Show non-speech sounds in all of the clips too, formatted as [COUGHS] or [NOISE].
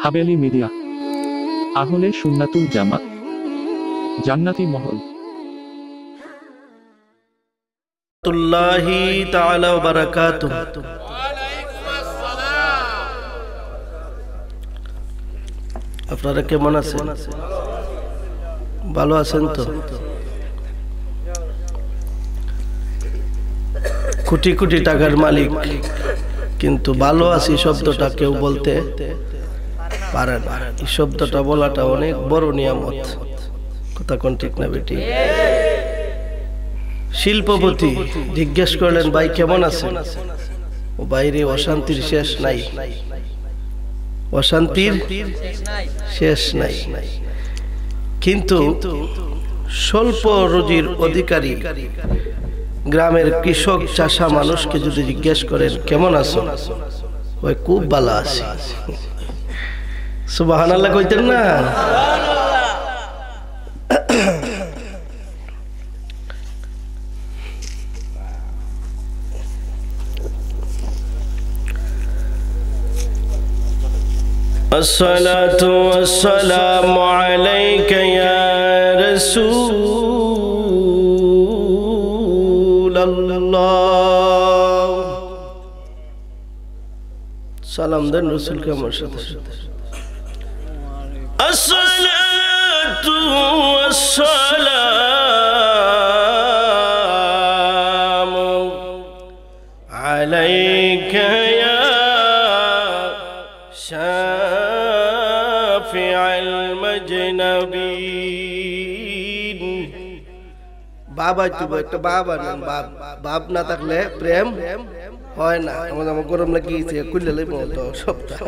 হাবেলি media আহলে সুন্নাতুল জামা জান্নাতি মহল আপনারা কেমন আছেন ভালো আছেন তো কোটি কোটি টাকার মালিক কিন্তু ভালো আছি শব্দটা কেউ বলতে পারেন এই শব্দটা বলাটা অনেক বড় নিয়ামত কথা কোন ঠিক না বেটি শিল্পপতি জিজ্ঞেস করলেন ভাই কেমন আছে ও বাইরে অশান্তির শেষ নাই অশান্তির শেষ নাই কিন্তু স্বল্প রুজির অধিকারী গ্রামের কৃষক চাষা মানুষকে যদি জিজ্ঞেস করেন কেমন আছো ওই খুব ভালো আছি سبحان الله কইতেন না الصلاة والسلام عليك يا رسول الله سلام دن رسول کا مرشد الصلاة والسلام عليك يا شافع المجنبين بابا تبا بابا نام باب باب না থাকলে প্রেম হয় না আমাদের আমার গরম লাগিয়েছে কুল্লে লেবো তো সপ্তাহ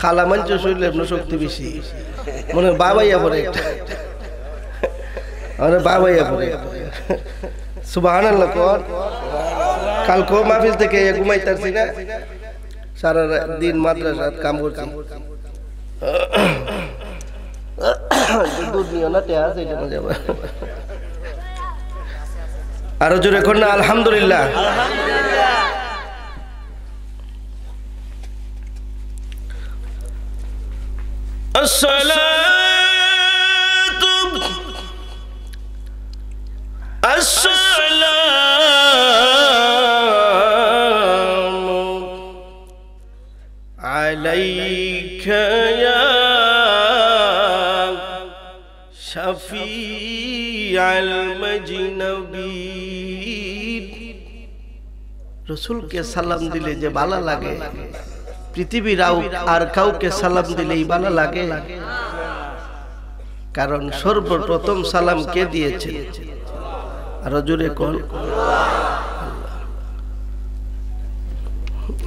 খালা মঞ্চ শরীরে আপনার শক্তি বেশি মনে বাবাইয়া পরে আরে বাবাইয়া পরে সুবাহান আল্লাহ কর মাহফিল থেকে ঘুমাইতারছি না সারা দিন মাদ্রাসা কাম করছি দুধ নিও না আরো জোরে আলহামদুলিল্লাহ الصلاة السلام عليك يا شفيع المجنبين রসুলকে সালাম দিলে যে ভালো লাগে পৃথিবীর আর কাউকে সালাম দিলেই ভালো লাগে কারণ সর্বপ্রথম সালাম কে দিয়েছে আরো জোরে কল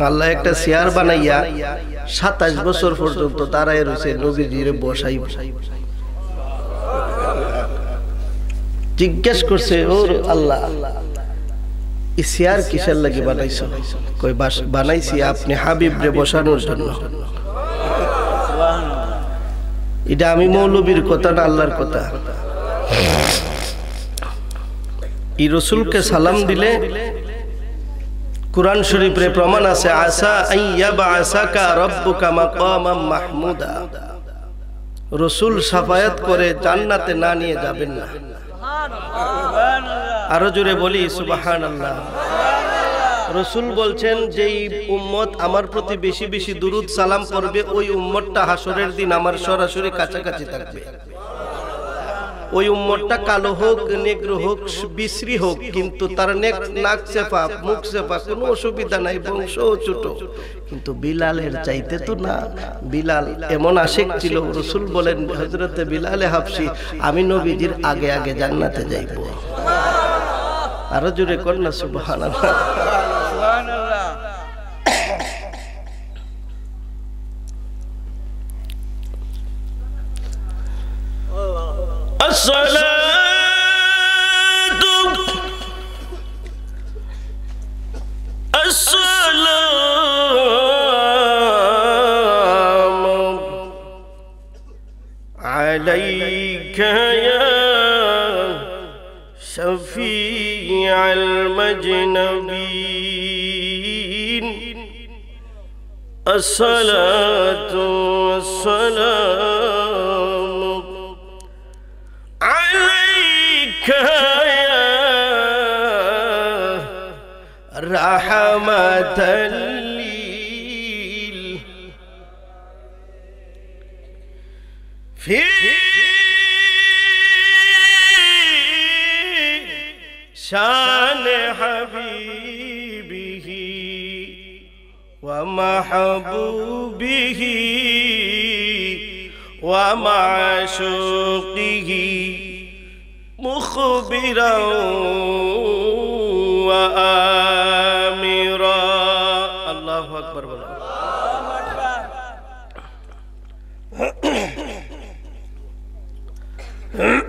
আল্লাহ একটা চেয়ার বানাইয়া সাতাশ বছর পর্যন্ত তারাই রয়েছে নবীজির বসাই বসাই জিজ্ঞেস করছে ও আল্লাহ আল্লাহ ইসিয়ার কিসের লাগে বানাইছো কই বানাইছি আপনি হাবিব রে বসানোর জন্য এটা আমি মৌলবীর কথা না আল্লাহর কথা ই রসুলকে সালাম দিলে কুরআন শরীফে প্রমাণ আছে আসা আইয়াবা আসাকা রব্বুকা মাকামাম মাহমুদা রসুল সাফায়াত করে জান্নাতে না নিয়ে যাবেন না আরো জোরে বলি সুবাহান আল্লাহ রসুল বলছেন যেই উম্মত আমার প্রতি বেশি বেশি দুরুদ সালাম করবে ওই উম্মতটা হাসরের দিন আমার সরাসরি কাছাকাছি থাকবে ওই উম্মরটা কালো হোক নেগ্র হোক বিশ্রী হোক কিন্তু তার নেক নাক চেপা মুখ চেপা কোনো অসুবিধা নাই বংশ ছোট কিন্তু বিলালের চাইতে তো না বিলাল এমন আশেক ছিল রসুল বলেন হজরতে বিলালে হাফসি আমি নবীজির আগে আগে জান্নাতে যাইব আরো জোরে কর না সুবাহান الصلاه المجنبين الصلاة والسلام عليك يا رحمة الليل في شان حبيبه ومحبوبه ومعشوقه مخبرا وآمرا الله أكبر الله أكبر [CLEARS THROAT]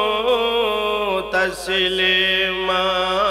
سلیما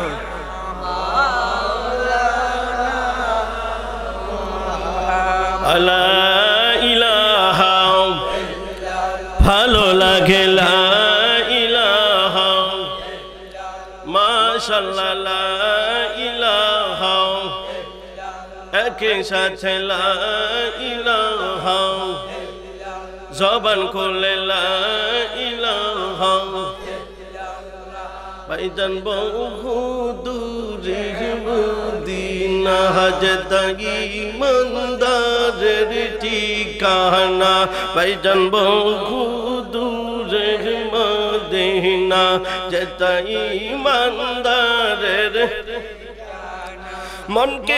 তাকে সাথে জবান করলে ইলাহ ভাইজান বহু দূরে মদিনা হজ তাগি মন্দারের ঠিকানা ভাইজান বহু দূরে মদিনা যেতাই মন্দারের মনকে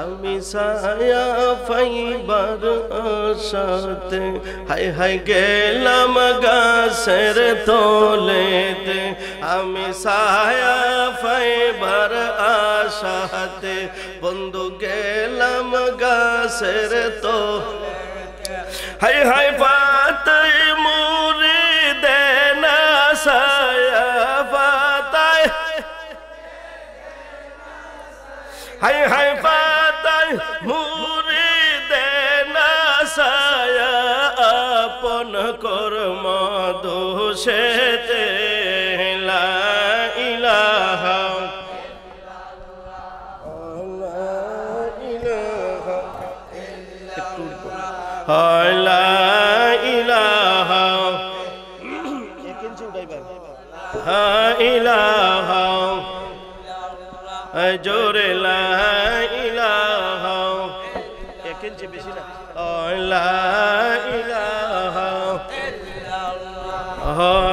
আমি সায়া ফাইবার সাথে হাই হাই গেলাম গাছের তোলেতে আমি সায়া ফাইবার আশাতে বন্ধু গেলাম গাছের তো হাই হাই পা হাই হাই পাতাই মুরে দেনা সায়া আপন কর্ম দোষেতে একটু হয় la ilaha illallah.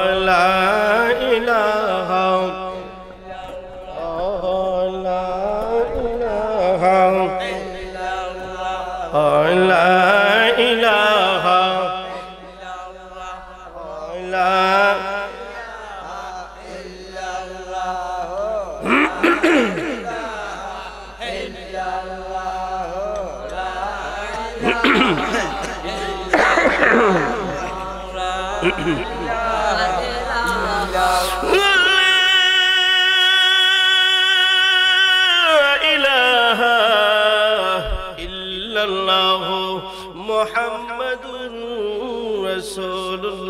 رسول الله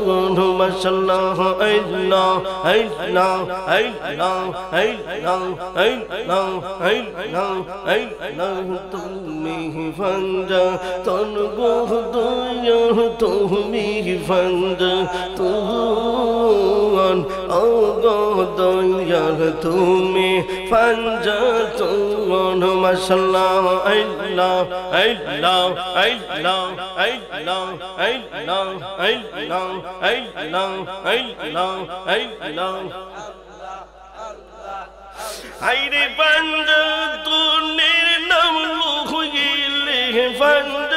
اللهم صل على الله الله الله الله الله الله الله তুমি ফন্দ তনবো দুনিয়া তুমি ফন্দ তুন অগো দয়াল তুমি فانجت اللهم صل الا الا الا الا الا الا الا الا الا আইরে পান্ড তোনের নাম লুহিলে পান্ড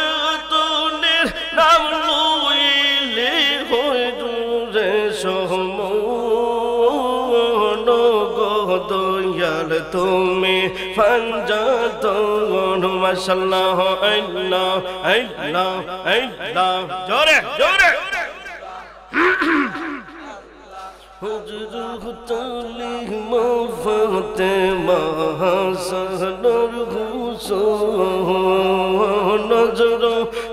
তোনের নাম লুহিলে হয়ে দূরে সহ তুমি ফঞ্জত গুণ মাশাল্লাহ আল্লাহ আল্লাহ আল্লাহ জোরে জোরে হুজুর হুতলি মফতে মহাসনর হুসো নজর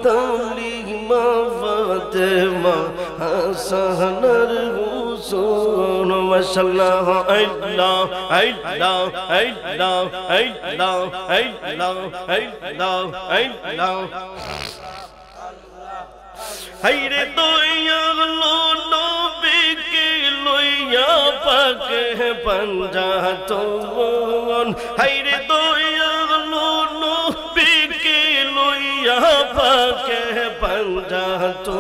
তলি মফতে মহাসনর হুসো رسول وسلم الله الله الله الله الله الله الله হাইরে দয়া লো নবী কে লইয়া পাকে পাঞ্জা তো হাইরে দয়া লো নবী কে লইয়া পাকে পাঞ্জা তো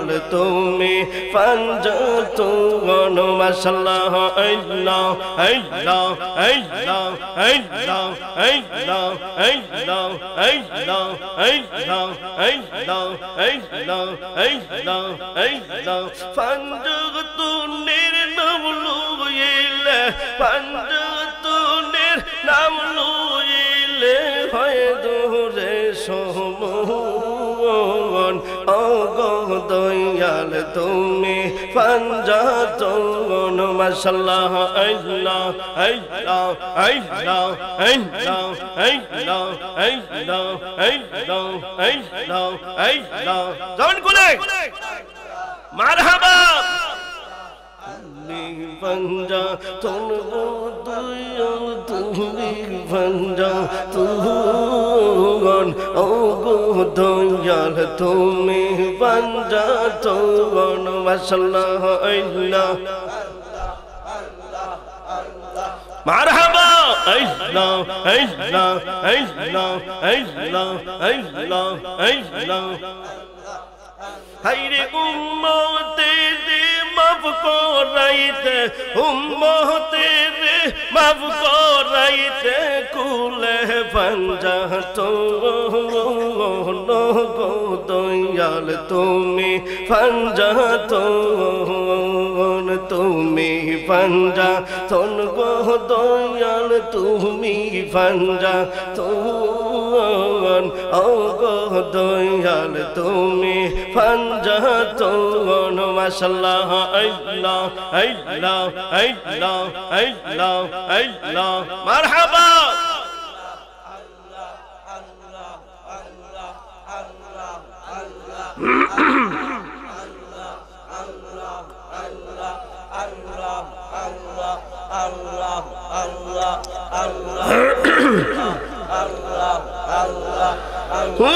জালাল তুমি পাঞ্জ তুগন মাশাল্লাহ আল্লাহ আল্লাহ আল্লাহ আল্লাহ আল্লাহ আল্লাহ আল্লাহ আল্লাহ আল্লাহ আল্লাহ আল্লাহ আল্লাহ পাঞ্জ তুনের নাম লুইলে পাঞ্জ তুনের নাম লুইলে হয় দূরে সমহ জীবন দয়াল তুমি পাঞ্জা চৌন মশাল্লাহ আল্লাহ আল্লাহ আল্লাহ আল্লাহ আল্লাহ আল্লাহ আল্লাহ আল্লাহ আল্লাহ জন কুলে মারহাবা पंजा तुम তুমি ভঞ্জা তুগন ও দয়াল তুমি ভঞ্জা তুগন মসল্লাহ আল্লাহ مرحبا الله الله الله الله الله الله হাইরে উম্মতে রে মাফ করাইতে উম্মতে রে মাফ করাইতে কুলে পঞ্জা তো দয়াল তুমি পঞ্জা তো তুমি ভান্ডা তন গহ দয়াল তুমি ভান্ডা তোন অগ দয়াল তুমি ভান্ডা তোন মাসাল্লাহ আইলা আইলা আইলা আইলা আইলা মারহাবা মোহাম্মদুর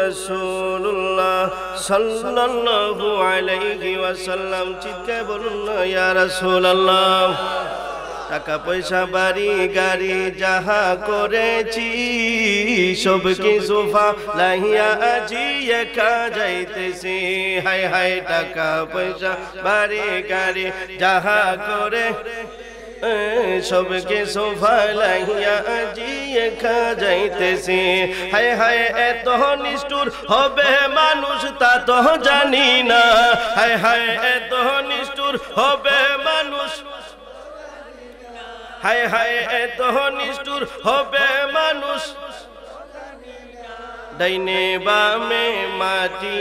রসুল্লাহ সাল্লাল্লাহু আলাইহি ওয়াসাল্লাম চিৎকার বলুন না ইয়া রাসূলুল্লাহ টাকা পয়সা বাড়ি গাড়ি যাহা করেছি সব কিছু লাহিয়া আজি একা যাইতেছি হাই হাই টাকা পয়সা বাড়ি গাড়ি যাহা করে সবকে লাগিয়া আজি খা যাইতেছে হায় হায় এত নিষ্ঠুর হবে মানুষ তা তো জানি না হায় হায় এত নিষ্ঠুর হবে মানুষ হায় হায় এত নিষ্ঠুর হবে মানুষ ডাইনে বামে মাটি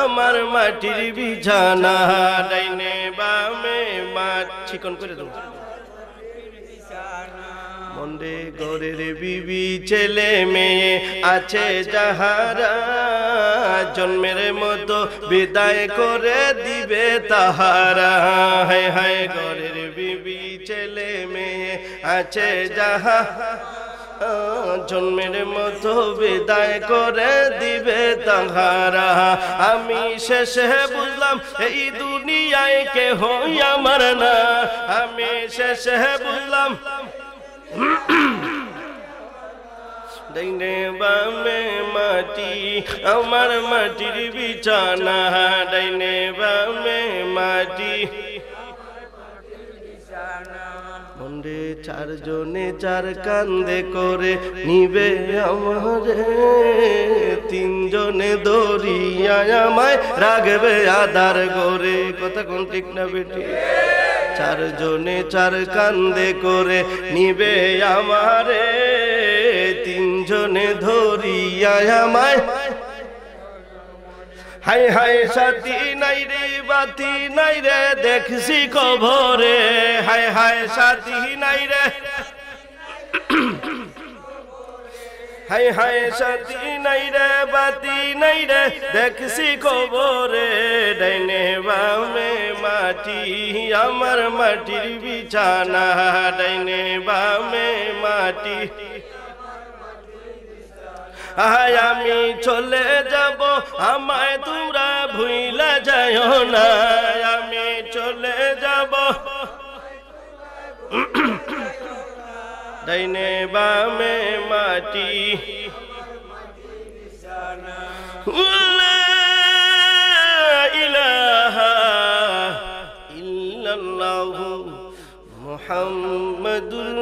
আমার মাটির বিছানা ডাইনে বামে মাটি চিকন করে দেবো বলে গরের বিবি ছেলে মেয়ে আছে যাহারা জন্মের মতো বিদায় করে দিবে তাহারা হায় হায় গরের বিবি ছেলে মেয়ে আছে যাহা জন্মের মতো বিদায় করে দিবে তাহারা আমি শেষে বুঝলাম এই দুনিয়ায় কে হই আমার না আমি শেষে বুঝলাম ডাইনে বামে মাটি আমার মাটির বিছানা ডাইনে বামে মাটি করে চারজনে চার কান্দে করে নিবে আমারে তিনজনে দরিয়ায় আমায় রাখবে আদার করে কথা কোন ঠিক না বেটি চারজনে চার কান্দে করে নিবে আমারে তিনজনে ধরিয়ায় আমায় হাই হাই সাথী নাই রে বাতি নাই রে দেখছি কবরে হাই হাই সাথী নাই রে হাই হাই সাথী নাই রে বাতি নাই রে দেখছি কবরে ডাইনে বামে মাটি আমার মাটির বিছানা ডাইনে বামে মাটি আয় আমি চলে যাব আমায় তোমরা ভুইলা যায় না আমি চলে যাব দাইনে বামে মাটি ইলাহা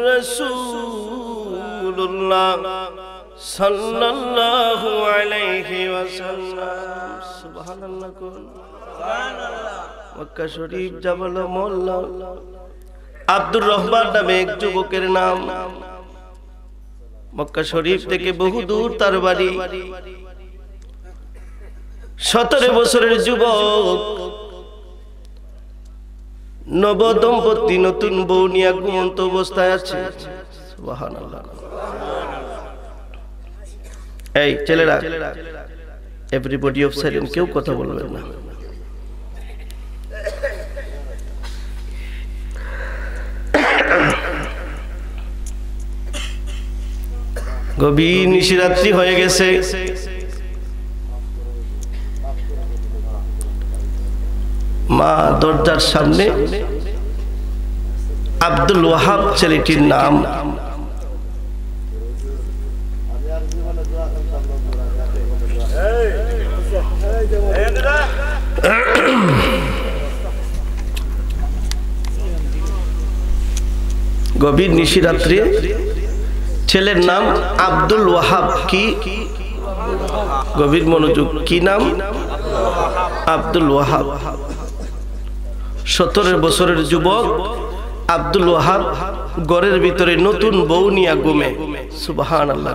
রসুল্লাহ সাল্লাল্লাহু আলাইহি ওয়াসাল্লাম সুবহানাল্লাহ কোন মক্কা শরীফ জামাল মোল্লা আব্দুর রহমান নামে এক যুবকের নাম মক্কা শরীফ থেকে বহু দূর তার বাড়ি সতেরো বছরের যুবক নব দম্পতি নতুন বৌ নিয়ে ঘুমন্ত অবস্থায় আছে সুবহানাল্লাহ এই ছেলেরা এভরিবডি অফ সাইলেন কেউ কথা বলবেন না গভীর নিশিরাত্রি হয়ে গেছে মা দরজার সামনে আব্দুল ওয়াহাব ছেলেটির নাম গভীর নিশিরাত্রি ছেলের নাম আব্দুল ওয়াহাব কি গভীর মনোযোগ কি নাম আব্দুল ওয়াহাব সতেরো বছরের যুবক আব্দুল ওয়াহাব গড়ের ভিতরে নতুন বউ নিয়া গুমে সুবাহান আল্লাহ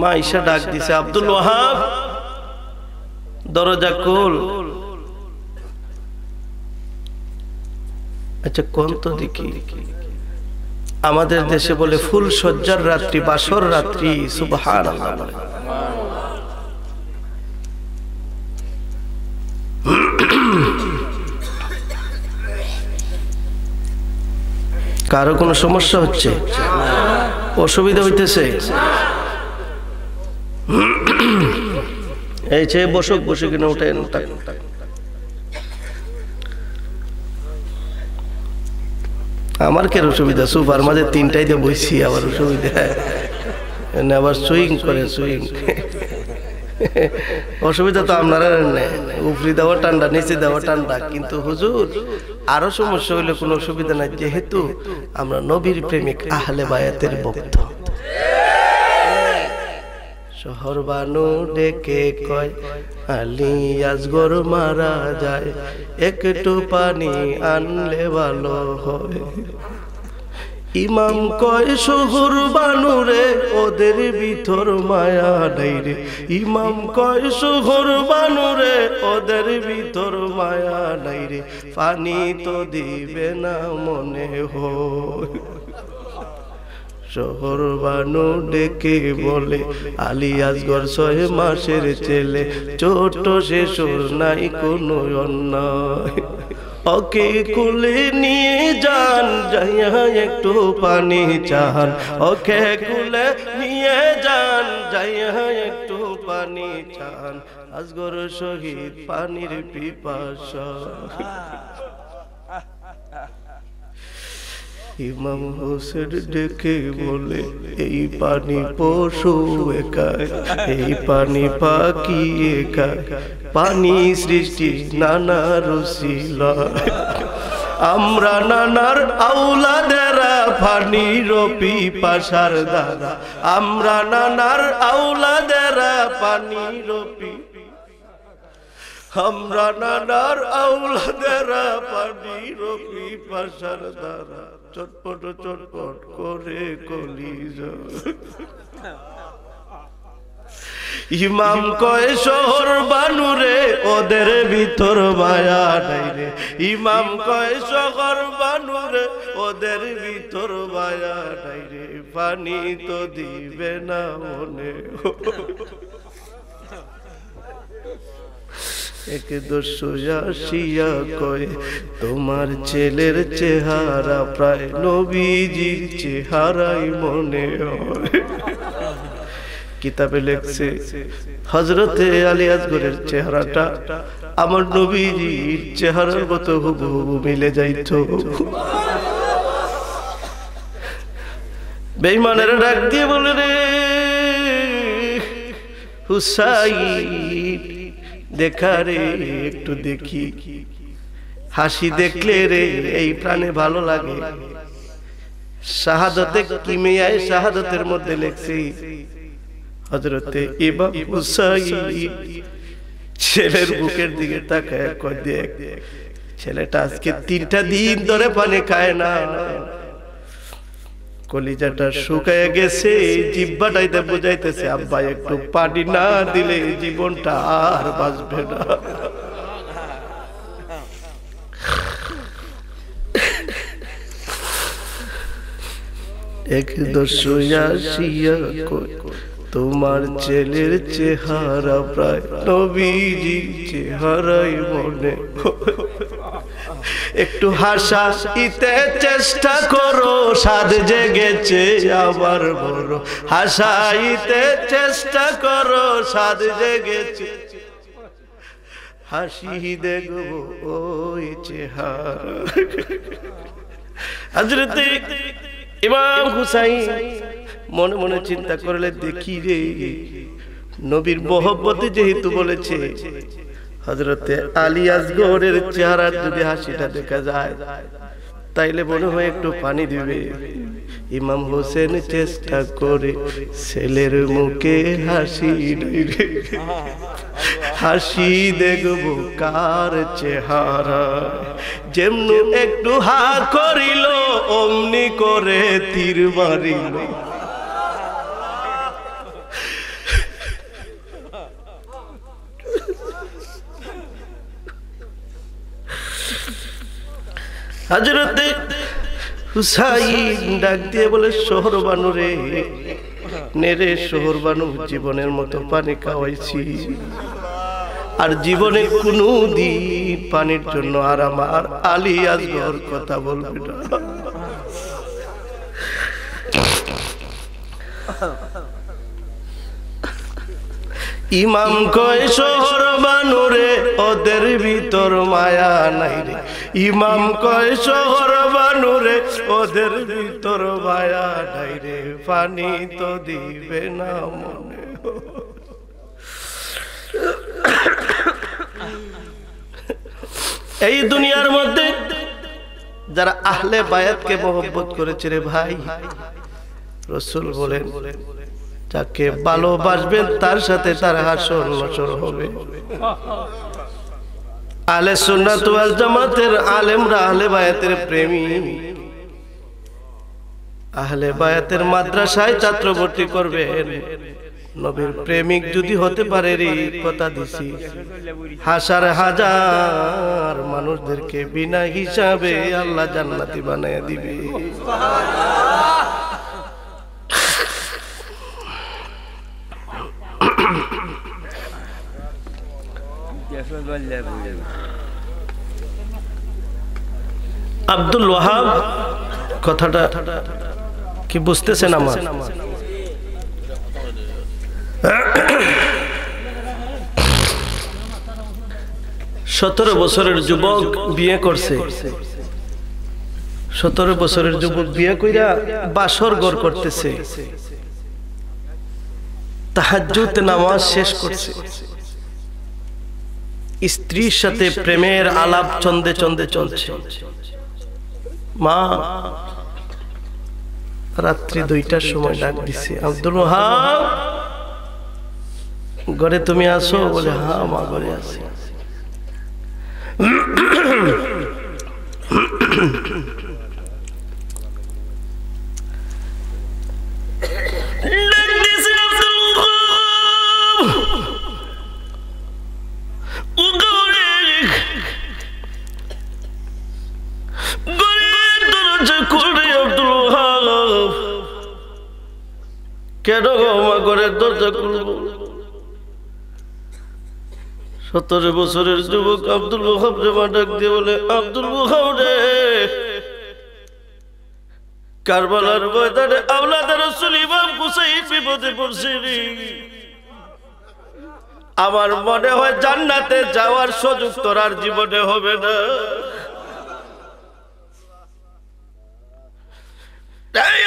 মা ইসা ডাক দিছে আব্দুল ওয়াহাব দরজা কোল আচ্ছা কোন তো দেখি আমাদের দেশে বলে ফুল সজ্জার রাত্রি বাসর রাত্রি সুবহান কারো কোনো সমস্যা হচ্ছে অসুবিধা হইতেছে এই চেয়ে বসুক বসে কিনে উঠেন আমার কেন অসুবিধা সুপার মাঝে তিনটাই দিয়ে বসছি আবার অসুবিধা আবার সুইং করে সুইং অসুবিধা তো আপনারা উপরি দেওয়া ঠান্ডা নিচে দেওয়া ঠান্ডা কিন্তু হুজুর আরো সমস্যা হইলে কোনো অসুবিধা নাই যেহেতু আমরা নবীর প্রেমিক আহলে বায়াতের ভক্ত শহর বানু ডেকে কয় আলি আজগর মারা যায় একটু পানি আনলে ভালো হয় ইমাম কয় শহুর বানুরে ওদের ভিতর মায়া নাই রে ইমাম কয় শহুর বানুরে ওদের ভিতর মায়া নাই রে পানি তো দিবে না মনে হয় শহর বানু ডেকে বলে আলী আসগর ছয় মাসের ছেলে ছোট শেষর নাই কোনো অন্যায় ওকে কুলে নিয়ে যান যাইয়া একটু পানি চান ওকে কুলে নিয়ে যান যাইয়া একটু পানি চান আজগর শহীদ পানির পিপাস ইমাম হোসেন ডেকে বলে এই পানি পশু একা এই পানি পাখি একা পানি সৃষ্টি নানা রসিল আমরা নানার আউলাদেরা রপি পাশার দাদা আমরা নানার দেরা পানি রপি আমরা নানার পানি রপি পাশার দাদা চটপট চটপট করে কলিজ ইমাম কয় শহর বানুরে ওদের ভিতর মায়া নাই রে ইমাম কয় শহর বানুরে ওদের ভিতর মায়া নাই রে পানি তো দিবে না মনে এক দস্যুয়াসিয়া কয় তোমার ছেলের চেহারা প্রায় নবীজি চেহারাই মনে হয় কিতাবে লেখছে হজরতে আলী আজগরের চেহারাটা আমার নবীজির চেহারার মতো হুবহু মিলে যাইত বেইমানের ডাক দিয়ে বলে রে হুসাই দেখা রে একটু দেখি হাসি দেখলে রে এই প্রাণে ভালো লাগে শাহাদতে মেয়ায় শাহাদতের মধ্যে লেখছি হজরতে ইমাম হুসাইন ছেলের বুকের দিকে তাকায় দেখ ছেলেটা আজকে তিনটা দিন ধরে পানে খায় না কলিজাটা শুকায় গেছে জিব্বাটাইতে বুঝাইতেছে আব্বা একটু পানি না দিলে জীবনটা আর বাঁচবে না এক শিয়া তোমার ছেলের চেহারা প্রায় নবীজি চেহারাই মনে একটু হাসা ইতে চেষ্টা করো সাদ জেগেছে আবার বড় ইতে চেষ্টা করো সাদ জেগেছে হাসি দেখবো ওই চেহারা হাজরতে ইমাম হুসাইন মনে মনে চিন্তা করলে দেখি রে নবীর মোহব্বতে যেহেতু বলেছে হজরতে আলী আজগরের চেহারা যদি হাসিটা দেখা যায় তাইলে মনে হয় একটু পানি দিবে ইমাম হোসেন চেষ্টা করে ছেলের মুখে হাসি হাসি দেখব কার চেহারা যেমন একটু হা করিল অমনি করে তীর মারিল হাজরতে হুসাইন ডাক দিয়ে বলে শহর বানু বানুরে নেরে শহর বানু জীবনের মতো পানি খাওয়াইছি আর জীবনে কোনো দিন পানির জন্য আর আমার আলী আসগর কথা বলবে না ইমাম কয় শহর বানুরে ওদের ভিতর মায়া নাই রে ইমাম কয় শহর বানুরে ওদের ভিতর মায়া নাই রে পানি তো দিবে না মনে এই দুনিয়ার মধ্যে যারা আহলে বায়াতকে মহব্বত করেছে রে ভাই রসুল বলেন যাকে ভালোবাসবেন তার সাথে তার হাসর নসর হবে আলে সুন্নাত ওয়াল জামাতের আলেমরা আহলে বায়াতের প্রেমী আহলে বায়াতের মাদ্রাসায় ছাত্রবর্তী করবে করবেন নবীর প্রেমিক যদি হতে পারে রে কথা দিছি হাজার হাজার মানুষদেরকে বিনা হিসাবে আল্লাহ জান্নাতি বানিয়ে দিবে সুবহানাল্লাহ আব্দুল ওয়াহাব কথাটা কি বুঝতেছেন আমার সতেরো বছরের যুবক বিয়ে করছে সতেরো বছরের যুবক বিয়ে করিয়া বাসর গড় করতেছে তাহাজুত নামাজ শেষ করছে স্ত্রীর সাথে প্রেমের আলাপ চন্দে চন্দে চলছে মা রাত্রি দুইটার সময় ডাক দিছে আব্দুল ঘরে তুমি আসো বলে হা মা ঘরে আসি কেন আমার ঘরের দরজা খুলব সতেরো বছরের যুবক আব্দুল মুহাব জমা ডাক দিয়ে বলে আব্দুল মুহাব রে কারবালার ময়দানে আওলাদার রাসূল ইমাম বিপদে পড়ছিলি আমার মনে হয় জান্নাতে যাওয়ার সুযোগ তোর আর জীবনে হবে না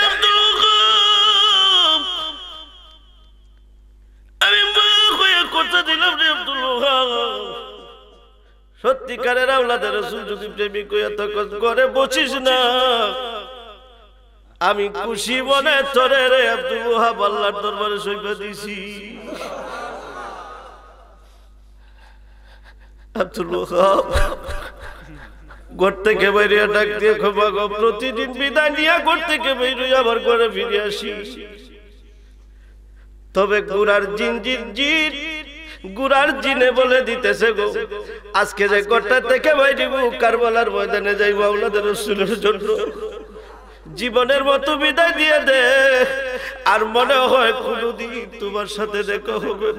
আব্দুল আমি সত্যিকারের আওলাদের রসুল প্রেমিক হয়ে বসিস না আমি খুশি মনে তরে রে আব্দুল ওহাব আল্লাহর দরবারে সইফা দিছি আব্দুল ওহাব ঘর থেকে বেরিয়ে ডাক দিয়ে খোবা গো প্রতিদিন বিদায় নিয়ে ঘর থেকে বেরিয়ে আবার ঘরে ফিরে আসি তবে গুড়ার জিন জির গুড়ার জিনে বলে দিতেছে গো আজকে যে ঘরটা থেকে কার বলার ময়দানে যাই বাউলাদের রসুলের জন্য জীবনের মতো বিদায় দিয়ে দে আর মনে হয় দিন তোমার সাথে দেখা হবে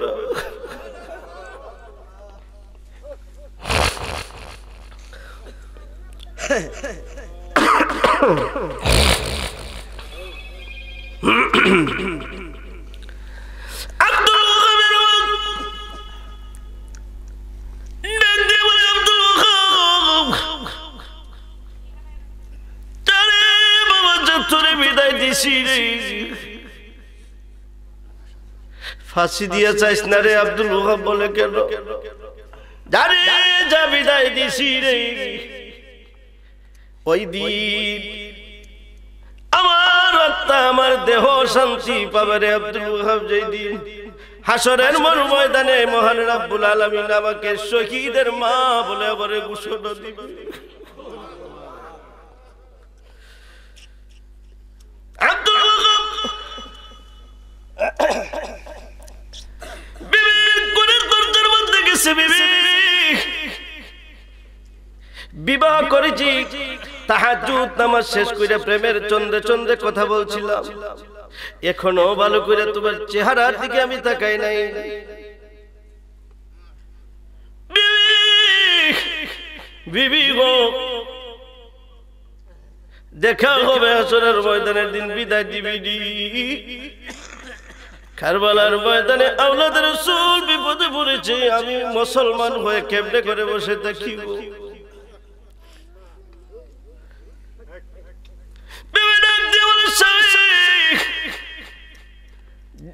না ফাঁসি দিয়ে চাইস না রে আব্দুল ওহাব বলে কেন আমার দেহ শান্তি পাবে রে আব্দুল হাসরের মর ময়দানে মহান রাব্বুল আলমিন আমাকে শহীদের মা বলে আবার ঘোষণা দিবে বিবাহ করেছি তাহাজুদ নামাজ শেষ করে প্রেমের চন্দ্রে চন্দ্রে কথা বলছিলাম এখনো ভালো করে তোমার চেহারার দিকে আমি তাকাই নাই বিবি গো দেখা হবে আসরের ময়দানের দিন বিদায় দিবি কারবালার ময়দানে আওলাদের রাসূল বিপদে পড়েছে আমি মুসলমান হয়ে কেমনে করে বসে দেখি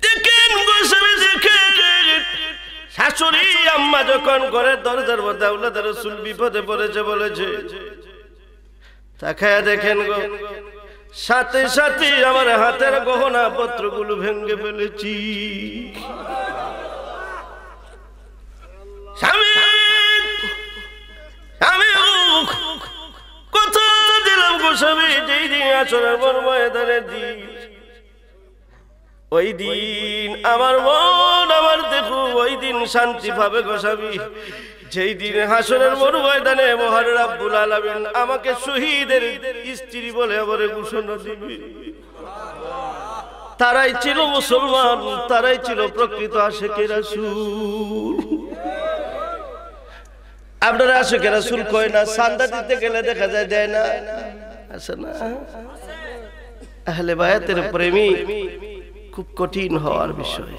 দেখেন গোসামে দেখেন শাশুড়ি আম্মা যখন ঘরের দরজার মধ্যে আওলাদের রাসূল বিপদে পড়েছে বলেছে তাকায় দেখেন গো সাথে সাথে আমার হাতের গহনা পত্রগুলো ভেঙে ফেলেছি ওই দিন আমার মন আমার দেখু ওই দিন শান্তি পাবে গোসাবি যেই দিনে হাসনের মরু ময়দানে মহান রাব্বুল আলামিন আমাকে শহীদের স্ত্রী বলে আমারে ঘোষণা দিবে তারাই ছিল মুসলমান তারাই ছিল প্রকৃত আশেকের রাসূল আপনারা আশেকের রাসূল কয় না সান্দা দিতে গেলে দেখা যায় দেয় না আসে না আহলে বায়াতের প্রেমী খুব কঠিন হওয়ার বিষয়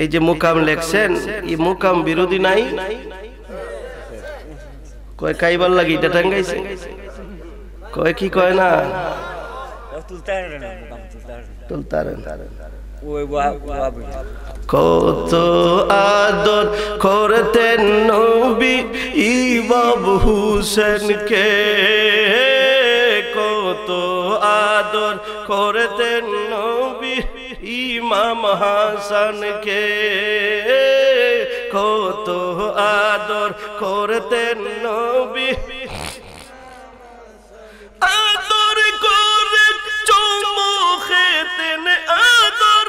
এই যে মুকাম লেখছেন এই মুকাম বিরোধী নাই কয় কাইবার লাগি এটা টাঙ্গাইছে কয় কি কয় না কত আদর করতেন নবী ইবাব হুসেনকে কত আদর করতেন নবী ইমাম হাসানকে কত আদর করতেন নবী আদর করে চমো খেতেন আদর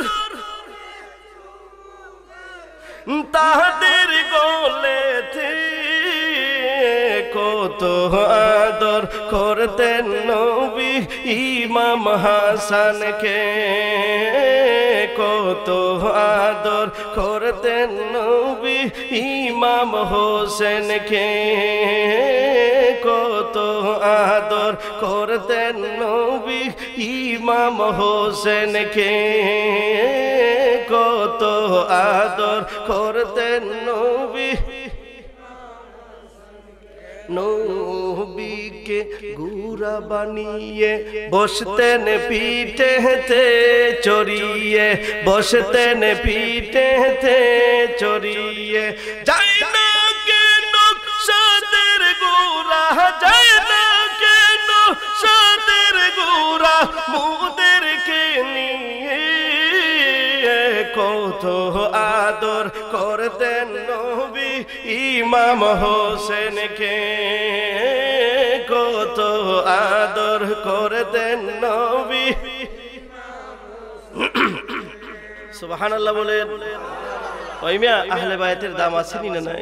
তাহাদের গলে থেকে তো আদর করতেন নবী ইমাম হাসানকে কত আদর করতেন নবী ইমাম হোসেনকে কত আদর করতেন নবী ইমাম হোসেনকে কত আদর করতেন নবী নৌবিকে গুরা বানিয়ে বসতেন পিঠেতে চড়িয়ে বসতেন পিঠেতে চড়িয়ে যায় না কেন সাদের গোরা যায় না নিয়ে কত আদর করতেন নবী ইমাম হোসেনকে কত আদর করতেন নবী [CLEARS THROAT] সুবহানাল্লাহ বলে ওই মিয়া আহলে বায়াতের দাম আছে না নাই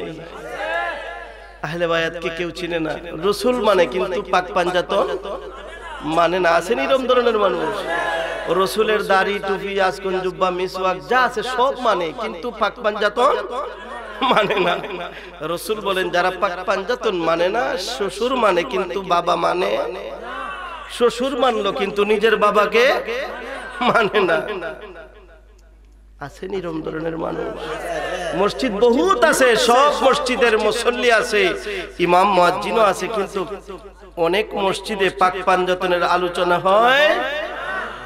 আহলে বায়াতকে কেউ চিনে না রসুল মানে কিন্তু পাক পাঞ্জাতন মানে না আছেন এরম ধরনের মানুষ রসুলের দাড়ি টুপি আজকন জুব্বা মিসওয়াক যা আছে সব মানে কিন্তু পাক পাঞ্জাতন মানে না রসুল বলেন যারা পাক পাঞ্জাতন মানে না শ্বশুর মানে কিন্তু বাবা মানে শ্বশুর মানলো কিন্তু নিজের বাবাকে মানে না আছে নিরম ধরনের মানুষ মসজিদ বহুত আছে সব মসজিদের মুসল্লি আছে ইমাম মহাজিনও আছে কিন্তু অনেক মসজিদে পাক পাঞ্জাতনের আলোচনা হয়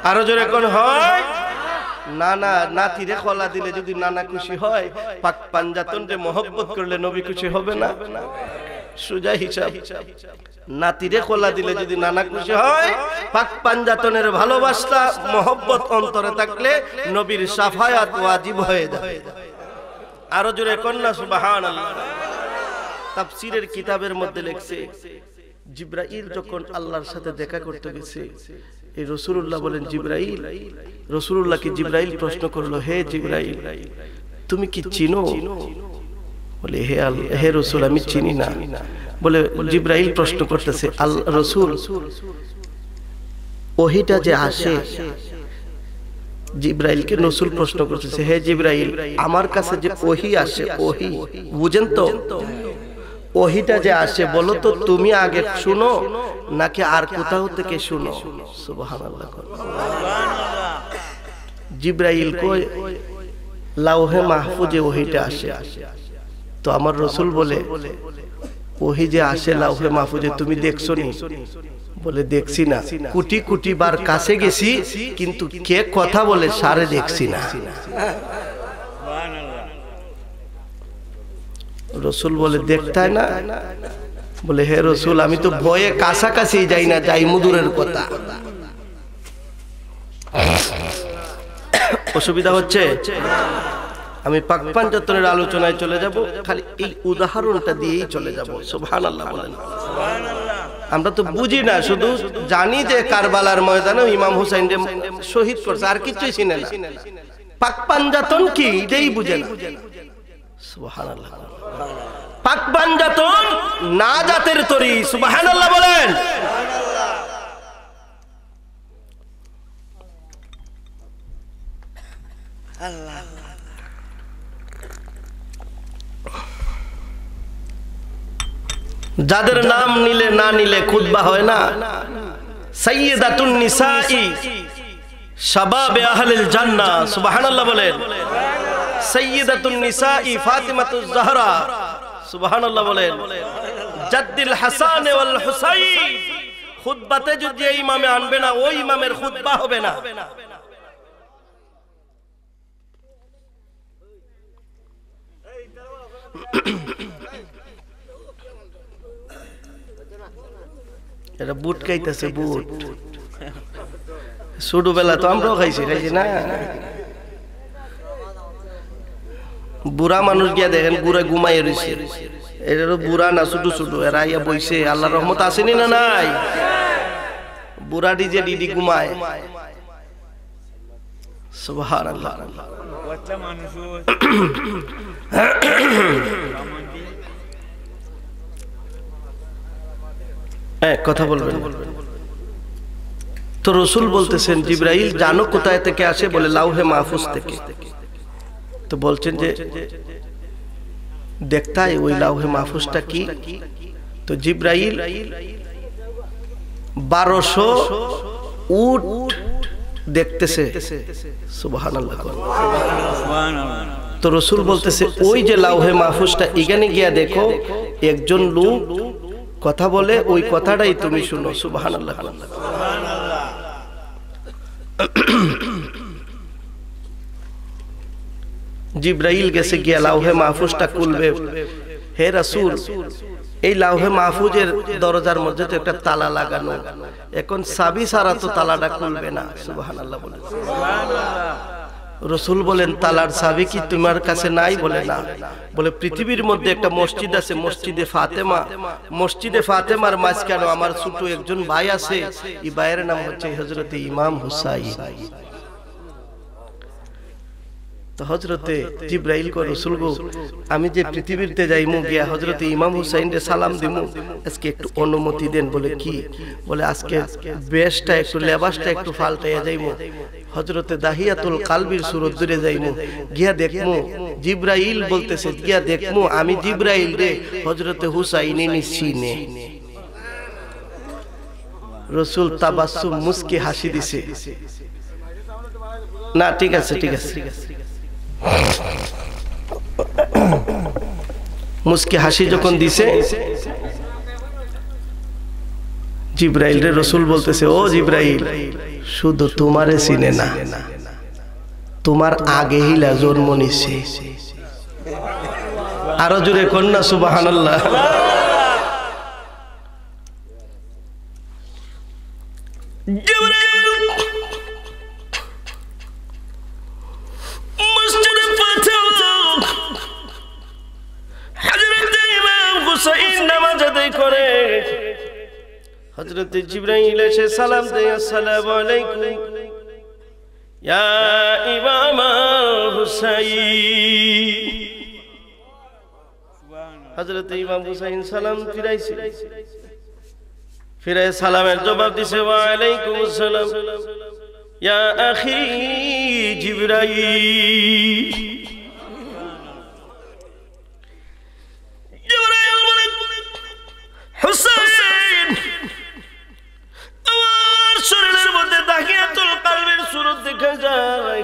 আরো জোরে কোন হয় নানা নাতিরে কলা দিলে যদি নানা খুশি হয় পাক পাঞ্জাতন রে মহব্বত করলে নবী খুশি হবে না সুজা হিসাব নাতিরে কলা দিলে যদি নানা খুশি হয় পাক পাঞ্জাতনের ভালোবাসা মহব্বত অন্তরে থাকলে নবীর সাফায়াত ওয়াজিব হয়ে যাবে আরো জোরে কন্যা সুবাহান তাফসিরের কিতাবের মধ্যে লেখছে জিব্রাইল যখন আল্লাহর সাথে দেখা করতে গেছে এই রসুল্লাহ বলেন জিব্রাইল রসুল্লাহকে জিব্রাইল প্রশ্ন করলো হে জিব্রাইল তুমি কি চিনো বলে হে আল হে রসুল আমি চিনি না বলে জিব্রাইল প্রশ্ন করতেছে আল রসুল ওহিটা যে আসে জিব্রাইলকে নসুল প্রশ্ন করতেছে হে জিব্রাইল আমার কাছে যে ওহি আসে ওহি বুঝেন তো ওহিটা যে আসে বলো তো তুমি আগে শুনো নাকি আর কোথাও থেকে শুনো জিব্রাইল কই লাউহে মাহফুজে ওহিটা আসে তো আমার রসুল বলে ওহি যে আসে লাউহে মাহফুজে তুমি দেখছো নি বলে দেখছি না কুটি কুটি বার কাছে গেছি কিন্তু কে কথা বলে সারে দেখছি না রসুল বলে দেখতায় না বলে হে রসুল আমি তো ভয়ে কাছাকাছি যাই না যাই মুদুরের কথা অসুবিধা হচ্ছে আমি পাক পাঞ্চাত্তরের আলোচনায় চলে যাব খালি এই উদাহরণটা দিয়েই চলে যাব সোভান আল্লাহ বলেন আমরা তো বুঝি না শুধু জানি যে কারবালার ময়দানে ইমাম হুসাইন শহীদ করছে আর কিছুই চিনে না পাক পাঞ্জাতন কি এটাই বুঝে না পাকবান না জাতের বলেন যাদের নাম নিলে না নিলে খুদবা হয় না সৈয়দাতুন নিসাই শাবাবে আহলিল জান্নাহ সুবহানাল্লাহ বলেন সৈয়দাতুন নিসাই ফাতিমাতুজ জাহরা সুবহানাল্লাহ বলেন জাদ্দিল হাসান ওয়াল হুসাইন খুতবাতে যদি এই ইমামে আনবে না ওই ইমামের খুতবা হবে না এটা বুট খাইতেছে বুট ছোটবেলা তো আমরাও খাইছি খাইছি না বুড়া মানুষ গিয়া দেখেন গুড়ে ঘুমাই রয়েছে এটা বুড়া না ছোট ছোট এরা ইয়া বইছে আল্লাহ রহমত আসেনি না নাই বুড়াটি যে ডিডি ঘুমায় কথা বলবেন তো রসুল বলতেছেন জিব্রাইল জানো কোথায় থেকে আসে বলে লাউহে মাহফুজ থেকে তো বলছেন যে দেখতা ওই লাউহে মাহফুজটা কি তো জিব্রাইল বারোশো উট দেখতেছে তো রসুল বলতেছে ওই যে লাউহে মাহফুজটা এখানে গিয়া দেখো একজন লোক কথা বলে ওই কথাটাই তুমি শুনো সুবাহ আল্লাহ জিব্রাইল গেছে গিয়া লাউহে মাহফুজটা খুলবে হে রাসুল এই লাউহে মাহফুজের দরজার মধ্যে তো একটা তালা লাগানো এখন সাবি সারা তো তালাটা খুলবে না বলে রসুল বলেন তালার সাবি কি তোমার কাছে নাই বলে না বলে পৃথিবীর মধ্যে একটা মসজিদ আছে মসজিদে ফাতেমা মসজিদে ফাতেমার কেন আমার ছোট একজন ভাই আছে এই ভাইয়ের নাম হচ্ছে হজরত ইমাম হুসাই তো হজরতে জিব্রাইল কো রসুল গো আমি যে পৃথিবীতে যাইমু গিয়া হজরতে ইমাম হুসাইন রে সালাম দিমু আজকে একটু অনুমতি দেন বলে কি বলে আজকে বেশটা একটু লেবাসটা একটু ফালটাইয়া যাইমু হজরতে দাহিয়াতুল কালবির সুরত দূরে যাইমু গিয়া দেখমু জিব্রাইল বলতেছে গিয়া দেখমু আমি জিব্রাইল রে হজরতে হুসাইনে নে রসুল তাবাসু মুস্কি হাসি দিছে না ঠিক আছে ঠিক আছে ঠিক আছে মুসকি হাসি যখন দিছে জিব্রাইল রে রসুল বলতেছে ও জিব্রাইল শুধু তোমারে চিনে না তোমার আগে হিলা জন্ম নিছে আরো জুড়ে কন্যা সুবাহান জিব্রাইল সহির নামাজ আদায় করে হজরত জিব্রাইল এসে সালাম দেয় আসসালামু আলাইকুম ইয়া ইমামা হুসাইন হজরত ইমাম হুসাইন সালাম ফিরাইছে ফিরাই সালামের জবাব দিছে ওয়ালাইকুম সালাম ইয়া আখি জিব্রাইল হুসেন আমার শরীরের মধ্যে দাগিয়ে তোল কালবের সুরত দেখা যায়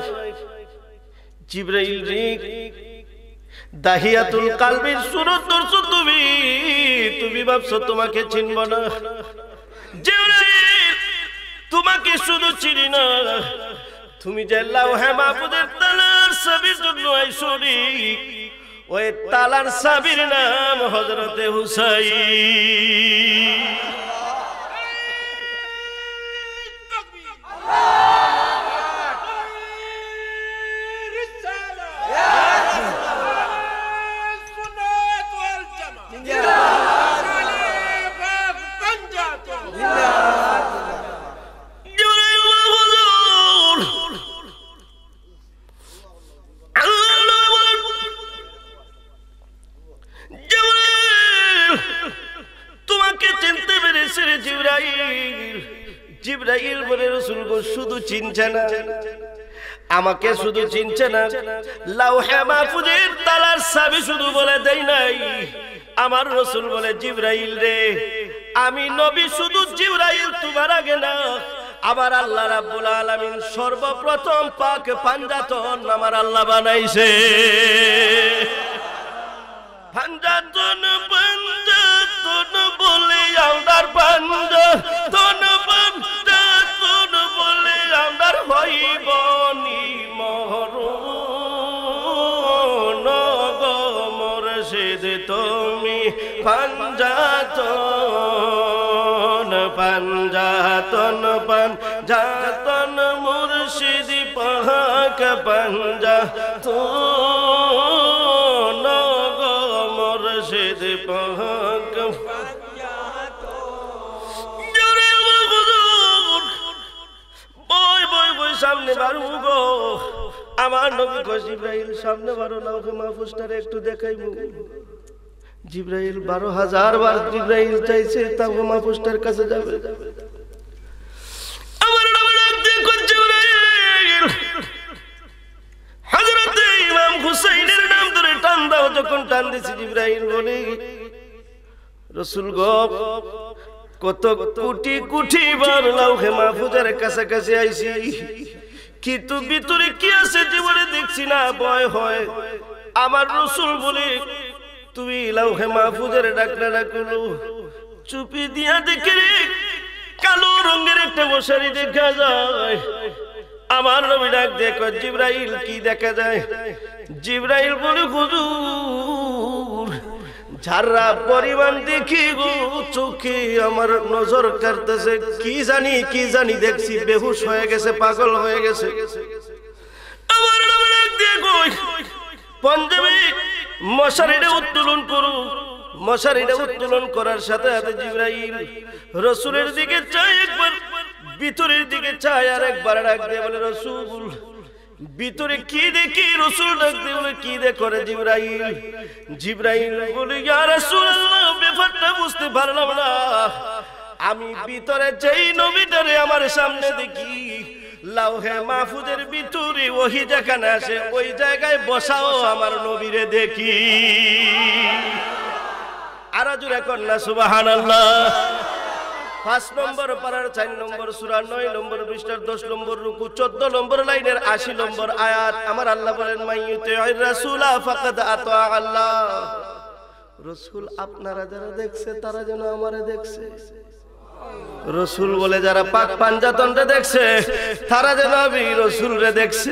জিব্রাইল রে দাহিয়াতুল কালবির সুরত ধরছো তুমি তুমি ভাবছো তোমাকে চিনব না তোমাকে শুধু চিনি না তুমি যে লাউ হ্যাঁ বাবুদের তালার সবির জন্য আইসরি ওই তালার সাবির নাম হজরতে হুসাই Yeah! এসেছে জিব্রাইল জিব্রাইল বলে রসুল গো শুধু চিনছে না আমাকে শুধু চিনছে না হেমা মাহফুজের তালার সাবি শুধু বলে দেই নাই আমার রসুল বলে জিব্রাইল রে আমি নবী শুধু জিব্রাইল তোমার আগে না আবার আল্লাহ রাব্বুল আলামিন সর্বপ্রথম পাক পাঞ্জাতন আমার আল্লাহ বানাইছে ভাঞ্জাতন ভাঞ্জাতন বলে আমার ভাঞ্জাতন ভাঞ্জাতন বলে আমার হইব নিমর নগমর সেদ তুমি পাঞ্জাতন পাঞ্জাতন পাঞ্জাতন মুর্শিদ পাহাক পাঞ্জাতন সামনে বাড়ু গো আমার নবী কয় সামনে বারো না ওকে মাহফুজটারে একটু দেখাইব জিব্রাইল বারো হাজার বার জিব্রাইল চাইছে তাও মাহফুজটার কাছে যাবে আমার হাজরতে ইমাম টান দাও যখন টান দিছি জিব্রাইল বলে রসুল গপ কত কুটি কুটি বার হে মাহফুজের কাছাকাছি আইসি কিন্তু ভিতরে কি আছে জীবনে দেখছি না ভয় হয় আমার রসুল বলি তুমি লাউহে মাহফুজের ডাকলে ডাকুলো চুপি দিয়া দেখে কালো রঙের একটা মশারি দেখা যায় আমার নবী ডাক দেখো জিব্রাইল কি দেখা যায় জিব্রাইল বলে হুজুর ঝাড়া পরিমাণ দেখি গো চোখে আমার নজর কাটতেছে কি জানি কি জানি দেখছি বেহুশ হয়ে গেছে পাগল হয়ে গেছে মশারিটা উত্তোলন মশারিটা উত্তোলন করার সাথে সাথে রসুলের দিকে চাই একবার ভিতরের দিকে আর একবার ডাক বলে রসুল ভিতরে কি দেখি রসুল ডাকতে বলে কি দে করে জিব্রাইল জিব্রাইল বলে ইয়া রাসূলুল্লাহ ব্যাপারটা বুঝতে পারলাম না আমি ভিতরে যেই নবীটারে আমার সামনে দেখি লাউহে মাহফুজের ভিতরে ওহি যেখানে আসে ওই জায়গায় বসাও আমার নবীরে দেখি আরাজুর এখন না সুবহানাল্লাহ পাঁচ নম্বর পাড়ার চার নম্বর সুরা নয় নম্বর পৃষ্ঠার দশ নম্বর রুকু চোদ্দ নম্বর লাইনের আশি নম্বর আয়াত আমার আল্লাহ বলেন মাইয়ুতে রাসুলা আত আল্লাহ রসুল আপনারা যারা দেখছে তারা যেন আমারে দেখছে রসুল বলে যারা পাক পাঞ্জাতনটা দেখছে তারা যেন আমি রসুল রে দেখছে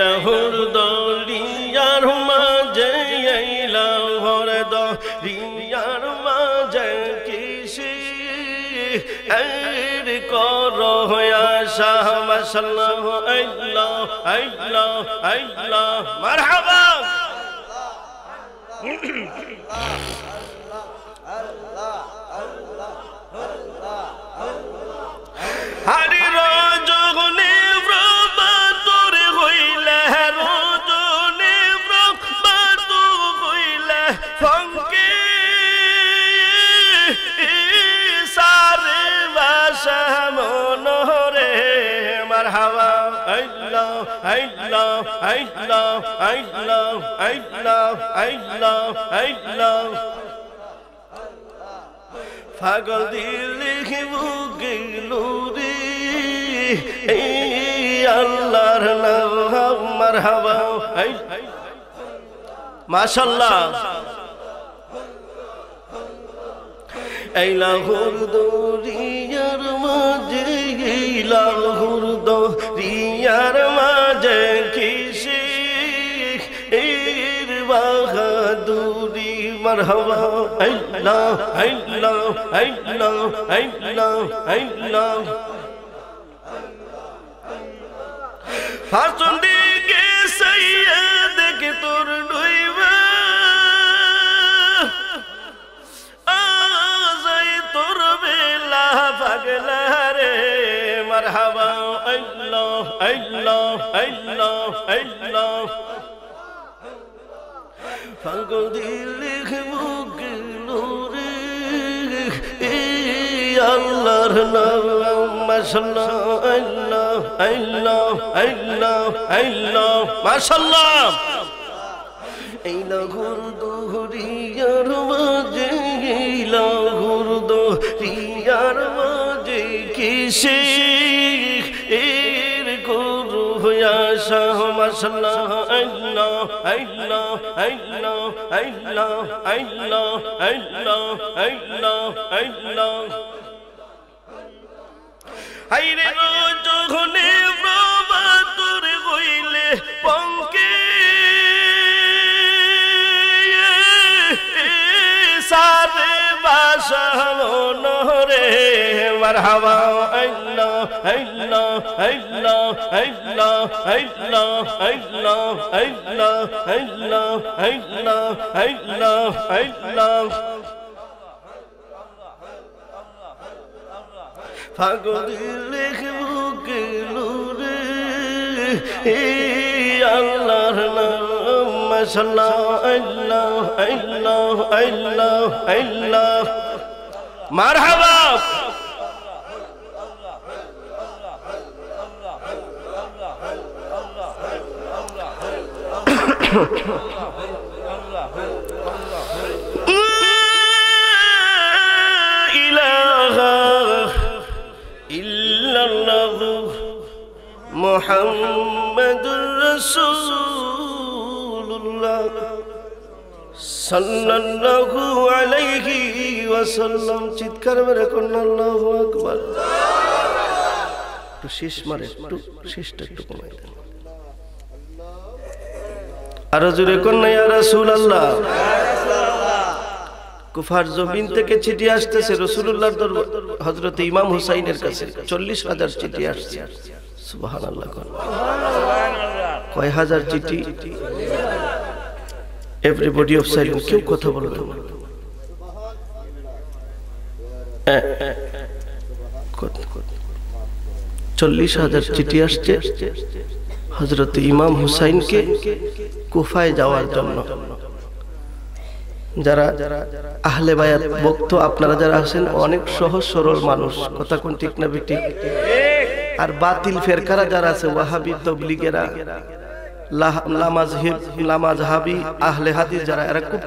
লাহোর দরিয়ার মাঝে এই লাহোর দরিয়ার মাঝে কিসি এর কর আশা মাসাল্লাহ আল্লাহ আল্লাহ মারহাবা আল্লাহ আল্লাহ ফাগল দিলে বুকে নুরি আল্লাহর নাম মারহাবা মাশাল্লাহ এই দরিয়ার মাঝে এই দরিয়ার মাঝে কিসে এর বাহাদুরি মারহাবা আল্লাহ আল্লাহ আল্লাহ আল্লাহ আল্লাহ ফাসন দিকে সৈয়দ কে তোর ডুইবা পাগলা রে মারহাবা আল্লাহ আল্লাহ আল্লাহ আল্লাহ ফাঙ্গো দিলিখ মুখ নূরে আল্লাহর নাম মাশাআল্লাহ আল্লাহ আল্লাহ আল্লাহ আল্লাহ মাশাআল্লাহ এই লঘুর দোহরিয়ার মাঝে এই লঘুর দোহরিয়া দুনিয়ার মাঝে কিসে এর করু হইয়া শাহ মাসলা আইলা আইলা আইলা আইলা আইলা আইলা আইলা আইলা আইরে রোজ ঘনে প্রভা তোর হইলে পঙ্কে সারে বাসা নহরে মারহাবা আল্লাহ بس اللہ اللہ اللہ اللہ اللہ مرحبا محمد رسول রসুল্লাহ সাল্লাল্লাহু আলাইহি ওয়াসাল্লাম চিৎকার মেরে করলেন আল্লাহু আকবার একটু শেষ মারে একটু শেষটা একটু কমাই দেন আরো জোরে ইয়া রাসূলুল্লাহ কুফার জমিন থেকে চিঠি আসতেছে রসুল্লাহর দরবার হজরত ইমাম হুসাইনের কাছে চল্লিশ হাজার চিঠি আসছে সুবহানাল্লাহ কয় হাজার চিঠি এভরিবডি অফ সাইলেন্স কেউ কথা বলো তো চল্লিশ হাজার চিঠি আসছে হজরত ইমাম হুসাইনকে কুফায় যাওয়ার জন্য যারা আহলে বায়াত ভক্ত আপনারা যারা আছেন অনেক সহজ সরল মানুষ কথা কোন ঠিক না বিটি আর বাতিল ফেরকারা যারা আছে ওয়াহাবি তবলিগেরা আহলে যারা এরা খুব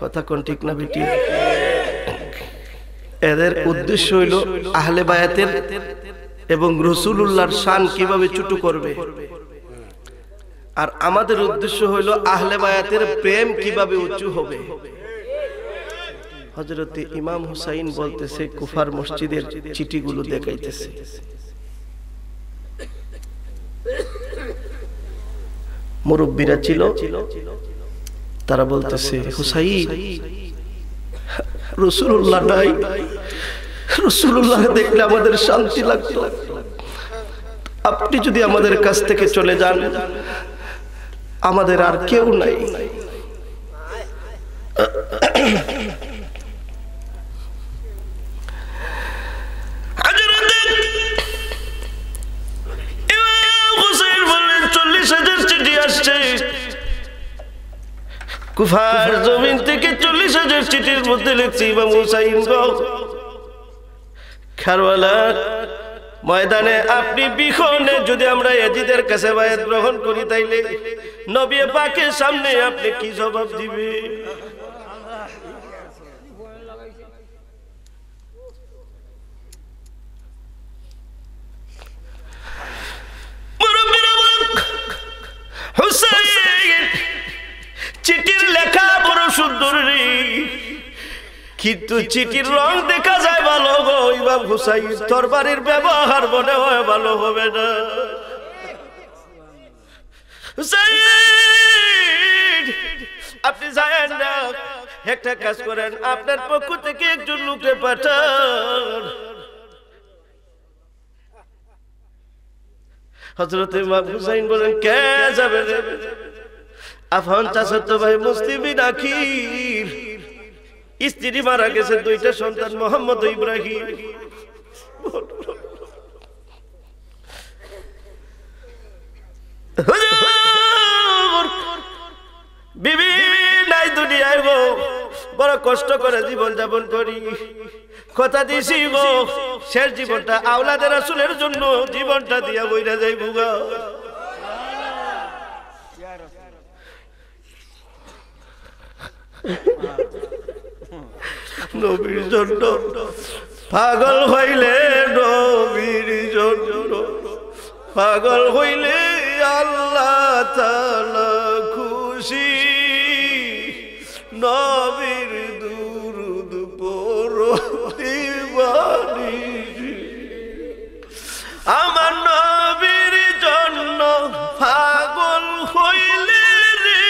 কথা এদের উদ্দেশ্য আহলে বায়াতের এবং রসুলুল্লাহর শান কিভাবে চুটু করবে আর আমাদের উদ্দেশ্য হইল আহলে বায়াতের প্রেম কিভাবে উঁচু হবে হজরতে ইমাম হুসাইন বলতেছে কুফার মসজিদের চিঠিগুলো দেখাইতেছে মুরব্বীরা ছিল তারা বলতেছে হুসাই রসুল্লাহ নাই রসুল্লাহ দেখলে আমাদের শান্তি লাগতো আপনি যদি আমাদের কাছ থেকে চলে যান আমাদের আর কেউ নাই আসছে কুফার জমিন থেকে চল্লিশ হাজার চিঠির মধ্যে লিখছি ইমাম হুসাইন খারওয়ালা ময়দানে আপনি বিখনে যদি আমরা এজিদের কাছে বায়াত গ্রহণ করি তাইলে নবী পাকের সামনে আপনি কি জবাব দিবে হুসেন চিঠির লেখা বড় সুন্দর কিন্তু চিঠির রং দেখা যায় ভালো গো ইমাম হুসাইন তোর বাড়ির ব্যবহার মনে হয় ভালো হবে না হুসাইন আপনি যায়েন না একটা কাজ করেন আপনার পক্ষ থেকে একজন লোকে পাঠান হজরত ইমাম হুসাইন বলেন কে যাবে আফহান চাষের তো ভাই মুসলিমই নাকি স্ত্রী মারা গেছে দুইটা সন্তান মোহাম্মদ ইব্রাহিম বিবি নাই দুনিয়ায় গো বড় কষ্ট করে জীবন যাপন করি কথা দিছি গো শেষ জীবনটা আওলাদের আসলের জন্য জীবনটা দিয়া বইরা যাই বুগা নবীর জন্য পাগল হইলে নবীর জন্য পাগল হইলে আল্লাহ তালা খুব খুশি নবীর দুরুদ পড়ি আমার নবীর জন্য ফাগল হইলে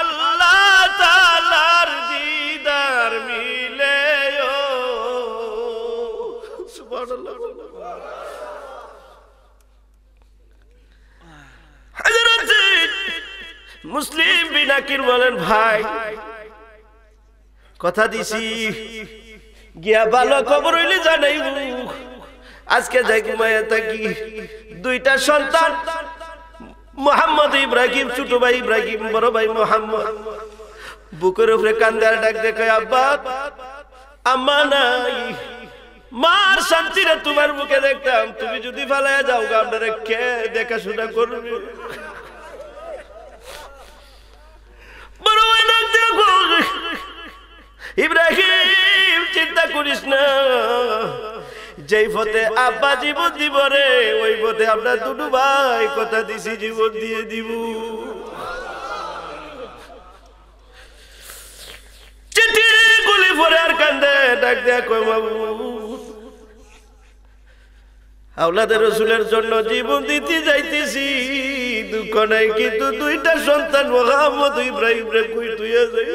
আল্লাহ তালার দিদার মিলে সুবহানাল্লাহ মুসলিম বিনাকির বলেন ভাই কথা দিছি গিয়া ভালো খবর হইলে জানাই আজকে যাই ঘুমাইয়া থাকি দুইটা সন্তান মোহাম্মদ ইব্রাহিম ছোট ভাই ইব্রাহিম বড় ভাই মোহাম্মদ বুকের উপরে কান্দার ডাক দেখে আব্বা আম্মা নাই মার শান্তিরা তোমার বুকে দেখতাম তুমি যদি ফালাইয়া যাও গা আপনারা কে দেখাশোনা করবে বড় ভাই ইব্রাহিম চিন্তা করিস না যেই পথে আব্বা জীবন দিব রে ওই পথে আমরা দুটো ভাই কথা দিছি জীবন দিয়ে দিব চিঠি গুলি পরে আর কান্দে ডাক দেয়া কয় বাবু আওলাদের রসুলের জন্য জীবন দিতে যাইতেছি দুঃখ নাই কিন্তু দুইটা সন্তান মোহাম্মদ ইব্রাহিম রে কুই তুইয়া যাই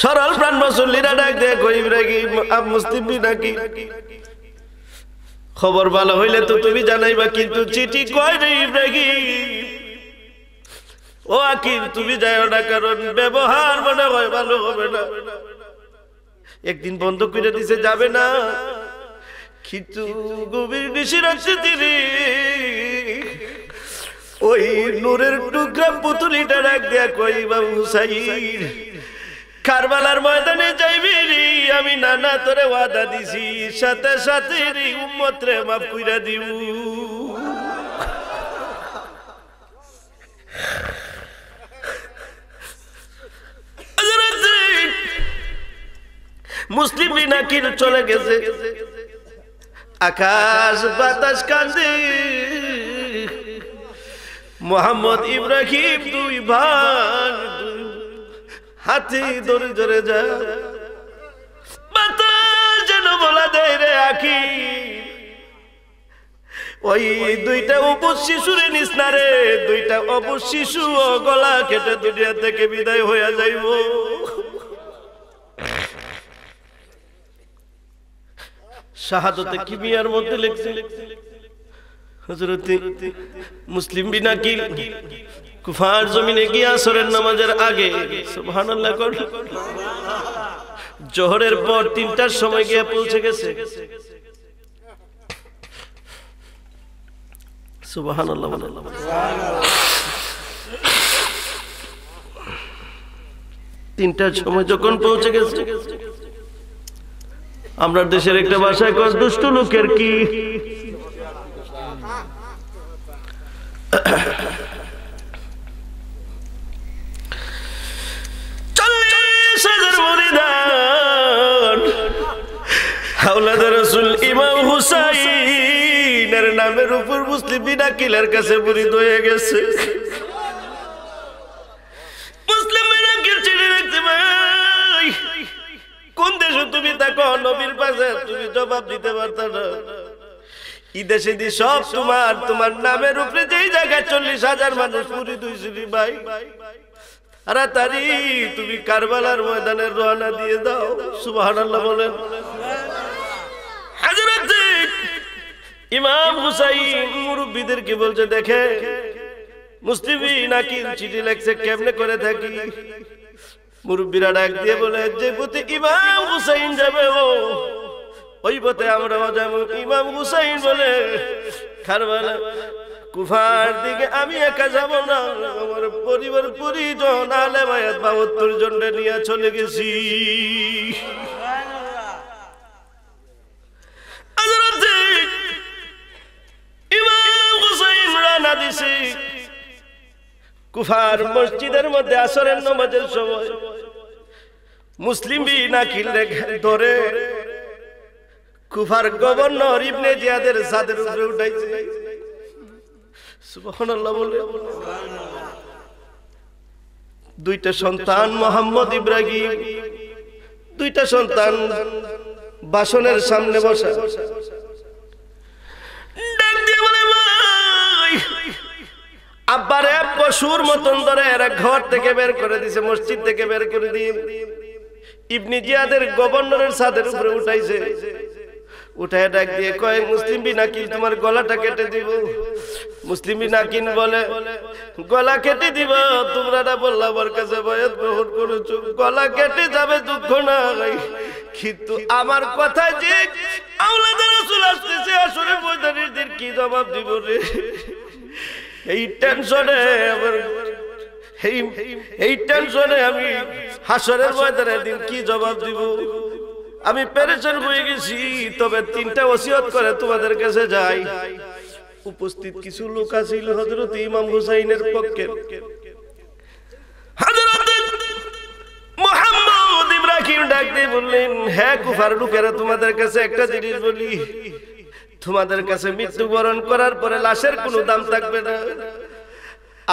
সরল প্রাণ মুসল্লিরা ডাক দেয় কই ইব্রাহিম আব মুসলিম নাকি খবর ভালো হইলে তো তুমি জানাইবা কিন্তু চিঠি কয় রে ইব্রাহিম ও আকিব তুমি যাই না কারণ ব্যবহার মনে হয় ভালো হবে না একদিন বন্ধ করে দিছে যাবে না কিন্তু গভীর নিশিরাচ্ছে তিনি ওই নূরের টুকরা পুতুলিটা রাখ দেয়া কই বাবু হুসাইন কারবালার ময়দানে যাইবি রে আমি নানা তোরে ওয়াদা দিছি সাথে সাথে রে উম্মত রে মাফ কইরা দিউ মুসলিম নাকির চলে গেছে আকাশ বাতাস কান্দে মোহাম্মদ ইব্রাহিম দুই ভাগ হাতি ধরে ধরে যা বাতাস যেন বলা দেয় রে আখি ওই দুইটা অবুজ শিশুরে নিস না রে দুইটা অবুজ শিশু গলা কেটে দুনিয়া থেকে বিদায় হইয়া যাইব শাহাদতে কিমিয়ার মধ্যে লিখছে হজরতে মুসলিম বিনা কি কুফার জমিনে গিয়া আসরের নামাজের আগে সুবহানাল্লাহ জোহরের পর তিনটার সময় গিয়ে পৌঁছে গেছে তিনটার সময় যখন পৌঁছে গেছে আমরা দেশের একটা বাসায় কয় দুষ্ট লোকের কি হাওলাদার রসুল ইমাম হুসাইন দিনের নামের উপর মুসলিম বিনা কিলার কাছে পরিত হয়ে গেছে মুসলিম কোন দেশে তুমি দেখো নবীর পাশে তুমি জবাব দিতে পারত না ইদেশে দি সব তোমার তোমার নামের উপরে যেই জায়গায় চল্লিশ হাজার মানুষ পুরি দুইশি ভাই তাড়াতাড়ি তুমি কারবালার ময়দানে রওনা দিয়ে দাও সুবাহ বলেন ইমাম হুসাইন মুরব্বীদেরকে বলছে দেখে মুসলিমই নাকি চিঠি লেখছে কেমনে করে থাকি মুরব্বীরা ডাক দিয়ে বলে যে পথে ইমাম হুসাইন যাবে ও ওই পথে আমরাও যাব ইমাম হুসাইন বলে খারবালা কুফার দিকে আমি একা যাব না আমার পরিবার পরিজন আলে ভাইয়াত বাহাত্তর জনটা নিয়ে চলে গেছি কুফার মসজিদের মধ্যে আসরের সময় মুসলিম ধরে কুফার গভর্নর ইবনে জিয়াদের সাদের উপরে উঠাইছে দুইটা সন্তান মোহাম্মদ ইব্রাহিম দুইটা সন্তান বাসনের সামনে বসা আব্বারে পশুর মতন ধরে এরা ঘর থেকে বের করে দিছে মসজিদ থেকে বের করে দিয়ে ইবনি জিয়াদের গভর্নরের ছাদের উপরে উঠাইছে উঠায় ডাক দিয়ে কয় মুসলিম বিনাকিন তোমার গলাটা কেটে দিব মুসলিম বিনাকিন বলে গলা কেটে দিব তোমরা না বললা আমার কাছে বয়স গ্রহণ করেছো গলা কেটে যাবে দুঃখ না কিন্তু আমার কথা যে আওলাদের আসল আসতেছে আসলে ময়দানিদের কি জবাব দিব রে এই টেনশনে এই টেনশনে আমি হাসরের ময়দানে দিন কি জবাব দিব আমি পেরেছেন হয়ে গেছি তবে তিনটা ওসিয়ত করে তোমাদের কাছে যাই উপস্থিত কিছু লোক আছিল হজরত ইমাম হুসাইনের পক্ষে মোহাম্মদ ইব্রাহিম ডাক দিয়ে বললেন হ্যাঁ কুফার লোকেরা তোমাদের কাছে একটা জিনিস বলি তোমাদের কাছে মৃত্যুবরণ করার পরে লাশের কোনো দাম থাকবে না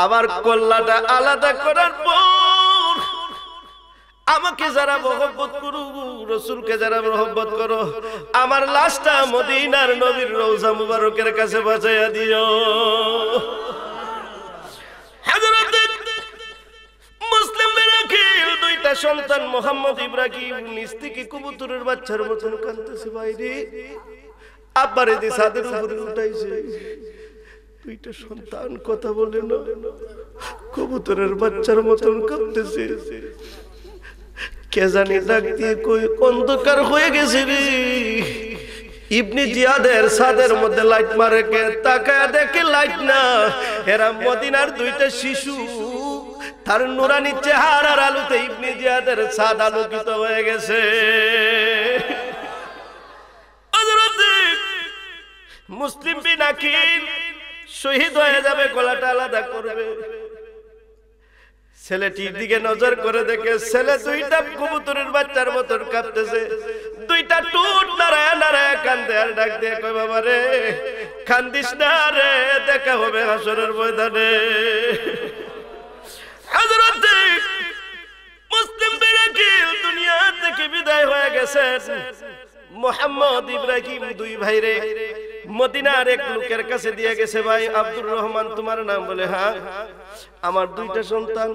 আবার কল্লাটা আলাদা করার পর আমাকে যারা মহব্বত করু রসুলকে যারা মহব্বত করো আমার লাশটা মদিনার নবীর রৌজা মুবারকের কাছে বাঁচাইয়া দিও দুইটা সন্তান মোহাম্মদ ইব্রাহিম নিস্তিকে কবুতরের বাচ্চার মতন কান্দতেছে বাইরে আব্বারে যে ছাদের উপরে উঠাইছে দুইটা সন্তান কথা বলে না কবুতরের বাচ্চার মতন কাঁপতেছে কে জানি ডাক দিয়ে কই অন্ধকার হয়ে গেছে রে ইবনি জিয়াদের সাদের মধ্যে লাইট মারে কে তাকায় দেখে লাইট না এরা মদিনার দুইটা শিশু তার নুরানি চেহারার আলুতে ইবনি জিয়াদের সাদ আলোকিত হয়ে গেছে মুসলিম বি নাকি শহীদ হয়ে যাবে গলাটা আলাদা করবে ছেলেটির দিকে নজর করে দেখে ছেলে দুইটা কবুতরের বাচ্চার মতন কাঁপতেছে দুইটা টুট নারায় নারায় কান্দে আর ডাক দিয়ে কয় বাবা রে কান্দিস না রে দেখা হবে হাসরের ময়দানে হাজরতে মুসলিম বিরাকি দুনিয়া থেকে বিদায় হয়ে গেছে মোহাম্মদ ইব্রাহিম দুই ভাই রে মদিনার এক লোকের কাছে দিয়ে গেছে ভাই আব্দুর রহমান তোমার নাম বলে হ্যাঁ আমার দুইটা সন্তান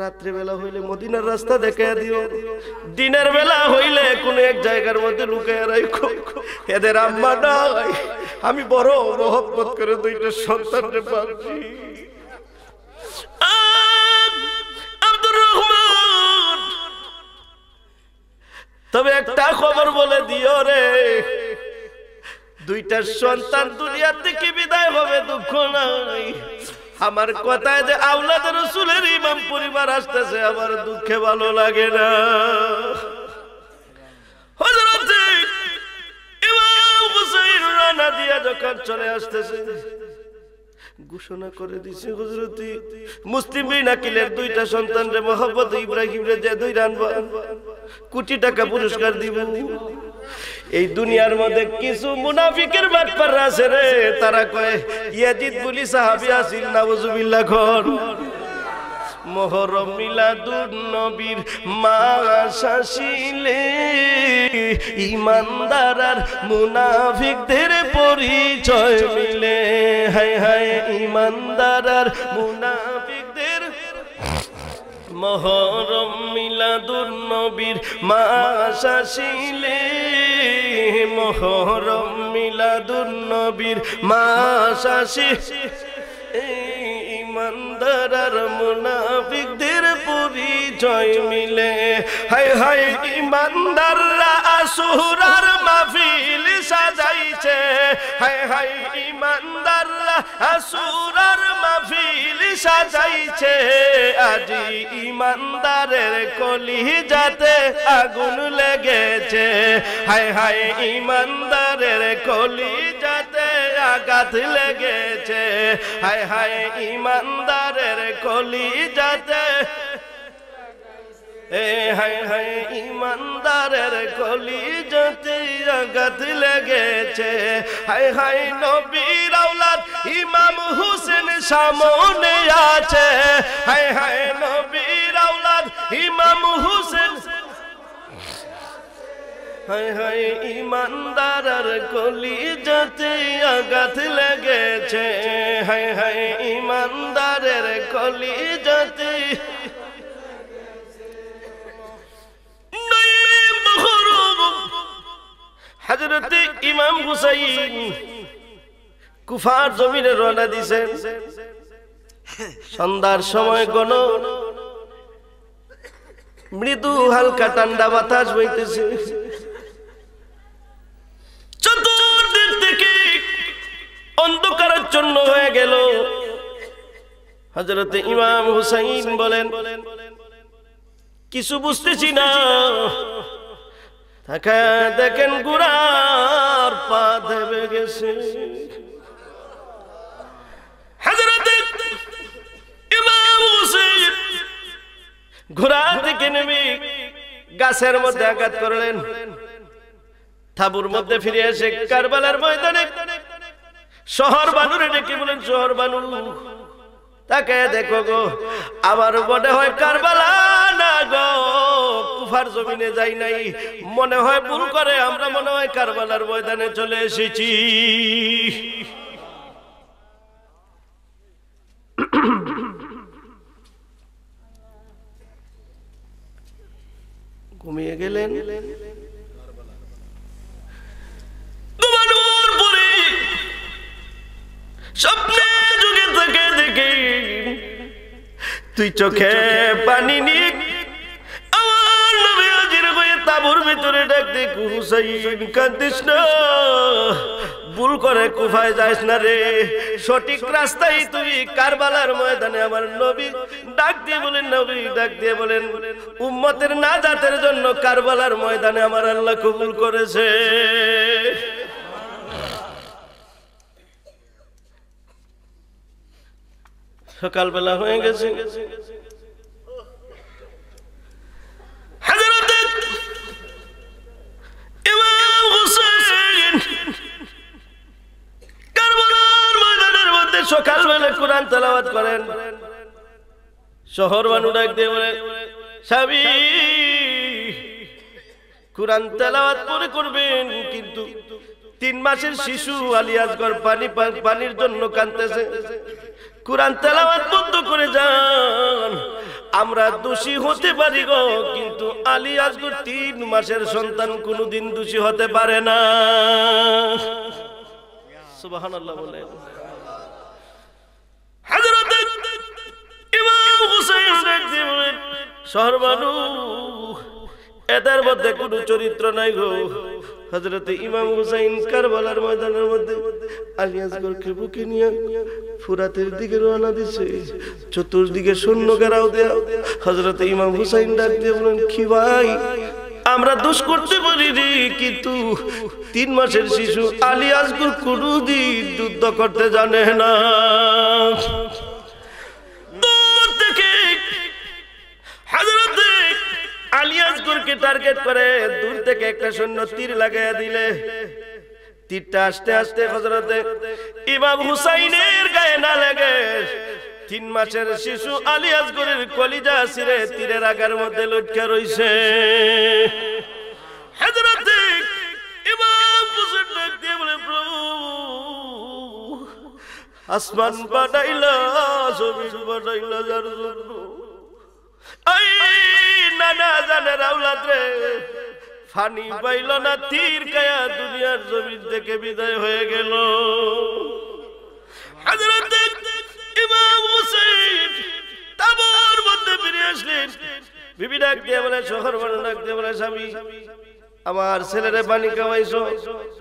রাত্রে বেলা হইলে মদিনার রাস্তা দেখে দিও দিনের বেলা হইলে কোন এক জায়গার মধ্যে লুকিয়ে এদের আম্মা নাই আমি বড় মহব্বত করে দুইটা সন্তান তবে একটা খবর বলে দিও রে দুইটা সন্তান দুনিয়া থেকে বিদায় হবে দুঃখ নাই আমার কথায় যে আউলাদের রসুলের ইমাম পরিবার আসতেছে আমার দুঃখে ভালো লাগে না ইমাম হুসাইন রানা দিয়া যখন চলে আসতেছে ঘোষণা করে দিছে হুজরতি মুসলিম নাকিলের দুইটা সন্তান রে মোহাম্মদ ইব্রাহিম রে যে দুই রান কোটি টাকা পুরস্কার দিব এই দুনিয়ার মধ্যে কিছু মুনাফিকের ব্যাপার আছে রে তারা কয় ইয়াজিদ বলি সাহাবি আসিল নাউজুবিল্লাহ ঘর মোহর মিলা দুর্নবীর মা শাসিলে ইমানদার আর মুনাফিকদের পরিচয় মিলে হায় হায় ইমানদার আর মুনাফিকদের মোহর মিলা দুর্নবীর মা শাসিলে মোহর মিলা দুর্নবীর মা আসি ইমানদার আর মুনাফিকদের পরিচয় মিলে হায় হায় ইমানদাররা আসুরার মাহফিল সাজাইছে হায় হায় ইমানদাররা আসুরার মাহফিল সাজাইছে আজি ইমানদারের কলিজাতে আগুন লেগেছে হায় হায় ইমানদারের কলিজা আঘাত লেগেছে হায় হায় ইমানদারের কলি যাতে এ হায় হায় ইমানদারের কলি যাতে লেগেছে হায় হায় নবীর আওলাদ ইমাম হুসেন সামনে আছে হায় হায় নবীর আওলাদ ইমাম হুসেন হায় হায় ইমানদার কলি যাতে আঘাত লেগেছে হায় হায় ইমানদারের কলি যাতে হাজরতে ইমাম হুসাইন কুফার জমিনে রওনা দিছেন সন্ধ্যার সময় গণ মৃদু হালকা ঠান্ডা বাতাস বইতেছে অন্ধকারাচ্ছন্ন হয়ে গেল হজরত ইমাম হুসাইন বলেন কিছু বুঝতেছি না তাকে দেখেন গুড়ার পা দেবে গেছে ঘোড়া থেকে নেমে গাছের মধ্যে আঘাত করলেন থাবুর মধ্যে ফিরে এসে কারবালার ময়দানে শহর বানুরে ডেকে বলেন শহর বানু তাকে দেখো গো আবার মনে হয় কারবালা না গো কুফার জমিনে যাই নাই মনে হয় ভুল করে আমরা মনে হয় কারবালার ময়দানে চলে এসেছি ঘুমিয়ে গেলেন স্বপ্নে যুগে তাকে দেখে তুই চোখে পানি নিয়ে আমার না ভুল করে না রে সঠিক রাস্তায় তুই কারবালার ময়দানে আমার নবী ডাক দিয়ে বলেন নবী ডাক দিয়ে বলেন উম্মতের নাজাতের জন্য কারবালার ময়দানে আমার আল্লাহ কবুল করেছে সকালবেলা হয়ে গেছে শহর কোরআন করবেন কিন্তু তিন মাসের শিশু আলিয়াজগর পানি পানির জন্য কাঁদতেছে কোরআন তেলাওয়াত বন্ধ করে যান আমরা দোষী হতে পারি গো কিন্তু আলী আজগর তিন মাসের সন্তান কোনোদিন দোষী হতে পারে না সুবাহান বলে শহর মানুষ এদের মধ্যে কোনো চরিত্র নাই গো হজরত ইমাম হুসাইন কারবালার ময়দানের মধ্যে আলিয়াজগরকে বুকে নিয়ে ফুরাতের দিকে রওনা দিছে চতুর্দিকে শূন্য ঘেরাও দেয়া হজরত ইমাম হুসাইন ডাক দিয়ে বলেন কি ভাই আমরা দোষ করতে পারি রে কিন্তু তিন মাসের শিশু আলী আজগুর কোনদিন যুদ্ধ করতে জানে না থেকে আলিয়াসগুরকে টার্গেট করে দূর থেকে একটা সৈন্য তীর লাগাইয়া দিলে তীরটা আস্তে আস্তে হজরতে ইমাম হুসাইনের গায়ে না লাগে তিন মাসের শিশু আলিয়াসগুরের কলিজা আসিরে তীরের আগার মধ্যে লটকে রইছে ইমাম হুসাইন বলে প্রভু আসমান বানাইলা জমি বানাইলা যার জন্য রে ফানি পাইল না তীর কায়া দুনিয়ার জমির থেকে বিদায় হয়ে গেল দিয়ে বলে আমার ছেলেরে পানি কামাইছো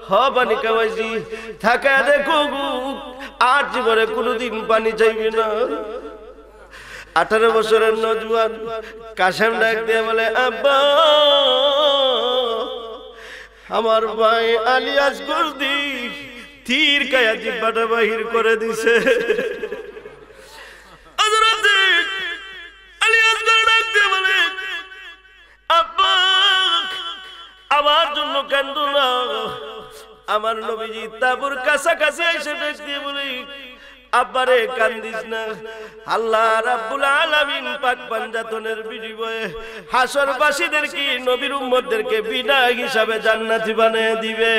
হ পানি কামাইছি থাকা দেখো আর জীবনে কোনোদিন পানি চাইবে না আঠারো বছরের নজুয়ান কাশেম ডাক দিয়ে বলে আব্বা আমার ভাই আলিয়াস গর্দি তীর কায়া জিব্বাটা বাহির করে দিছে আমার জন্য কেন্দ্র আমার নবীজি তাবুর কাছাকাছি এসে ডাক দিয়ে বলি আব্বারে কান্দিস না আল্লাহ রাব্বুল আলামিন পাক পাঞ্জাতনের বিজয়ে হাসরবাসীদের কি নবীর উম্মতদেরকে বিনা হিসাবে জান্নাতি বানিয়ে দিবে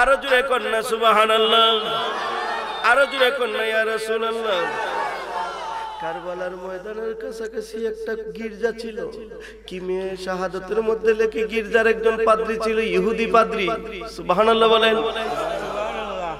আরো জোরে কর না সুবহানাল্লাহ আরো জোরে কর না ইয়া রাসূলুল্লাহ কারবালার ময়দানের কাছাকাছি একটা গির্জা ছিল কি মেয়ে শাহাদতের মধ্যে লেখে গির্জার একজন পাদ্রী ছিল ইহুদি পাদ্রী সুবহানাল্লাহ বলেন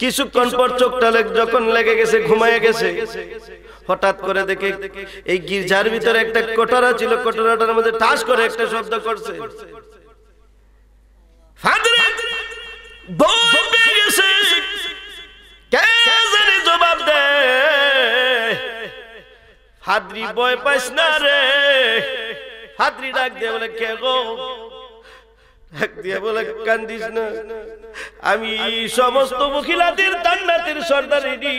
কিছুক্ষণ পর চোখটা যখন লেগে গেছে ঘুমায় গেছে হঠাৎ করে দেখে এই গির্জার ভিতরে একটা কোটরা ছিল কোটরাটার মধ্যে ঠাস করে একটা শব্দ করছে জবাব দে হাদ্রি বয় পাইস না রে হাদ্রি ডাক দে বলে কে গো কান্দিস না আমি সমস্ত মহিলাদের জান্নাতের সর্দারিনী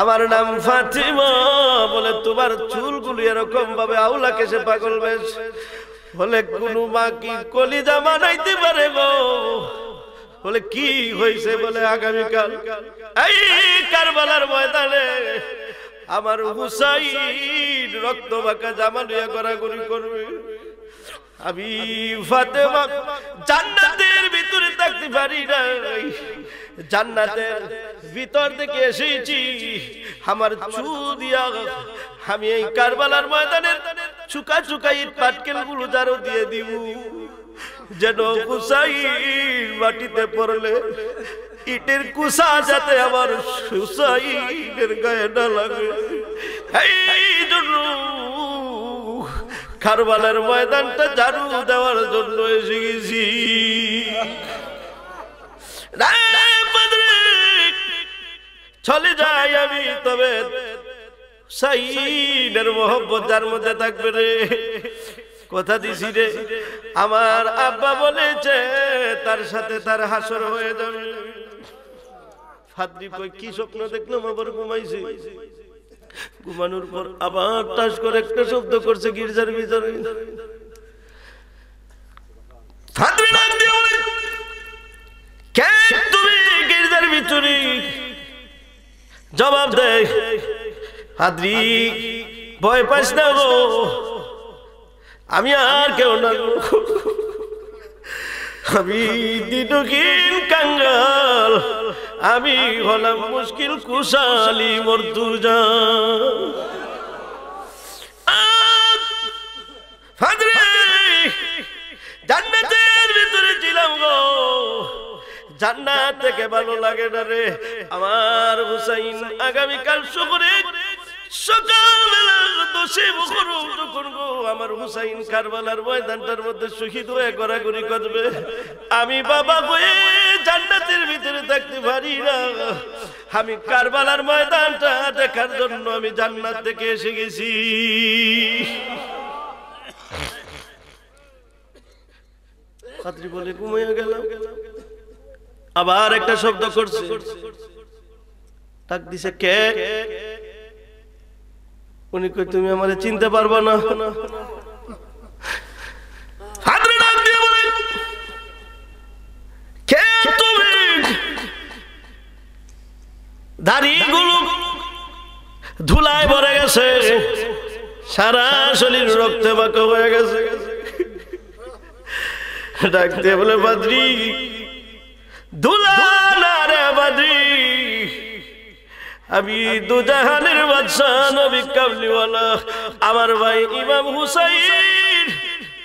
আমার নাম ফাতিমা বলে তোমার চুলগুলি এরকম ভাবে আউলা কেসে পাগল বেশ বলে কোনো মা কি কলিজা বানাইতে পারে গো বলে কি হয়েছে বলে আগামীকাল এই কারবালার ময়দানে আমার হুসাইন রক্ত বাঁকা জামা নিয়ে গড়াগড়ি করবে আমি ফাতেমা জান্নাতের ভিতরে থাকতে পারি নাই জান্নাতের ভিতর থেকে এসেছি আমার চু দিয়া আমি এই কারবালার ময়দানের চুকা চুকা ইট পাটকেল গুলো যারও দিয়ে দিব যেন কুসাই মাটিতে পড়লে ইটের কুসা যাতে আমার সুসাইয়ের গায়ে না লাগে এই জন্য কারবালার ময়দানটা ঝাড়ু দেওয়ার জন্য এসে গেছি চলে যাই আমি তবে সাইনের মোহব্বত যার মধ্যে থাকবে রে কথা দিছি রে আমার আব্বা বলেছে তার সাথে তার হাসর হয়ে যাবে ফাদ্রি কই কি স্বপ্ন দেখলাম আবার ঘুমাইছি ঘুমানোর পর আবার তাস করে একটা শব্দ করছে গির্জার ভিতরে জবাব দেয় ভয় পাস না গো আমি আর কেউ না আমি দিনহীন কাঙ্গাল আমি হলাম মুশকিল কুশালি মর্তুজা জান্নাতের ভিতরে ছিলাম গো জান্নাত থেকে ভালো লাগে না রে আমার হুসাইন আগামীকাল শুকুরে ময়দানটার মধ্যে করবে আমি বাবা হয়ে জান্নাতের ভিতরে থাকতে পারি না আমি কারবালার ময়দানটা দেখার জন্য আমি জান্নাত থেকে এসে গেছি আবার একটা শব্দ করছে কে উনি কই তুমি আমারে চিনতে পারবা না ধুলায় গেছে সারা শরীর গেছে ডাকতে বলে বাদ্রি ধুলা না রে বাদ্রি আমি দুজাহানের বাদশাহ নবী কাবলিওয়ালা আমার ভাই ইমাম হুসাইন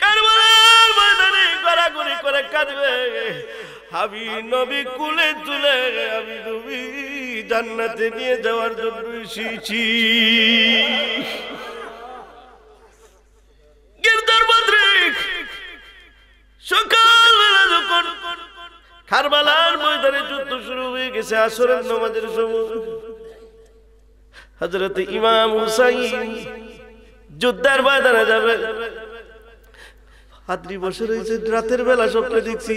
কারবালার ময়দানে গড়াগড়ি করে কাঁদবে আমি নবী কুলে তুলে আমি নবী জান্নাতে নিয়ে যাওয়ার জন্য এসেছি গিরদার বদ্রিক সকালবেলা যখন খারবালার ময়দানে যুদ্ধ শুরু হয়ে গেছে আসরের নামাজের সময় হজরত ইমাম হুসাইন যুদ্ধের বাজারে যাবে হাতরি বসে রয়েছে রাতের বেলা স্বপ্নে দেখছি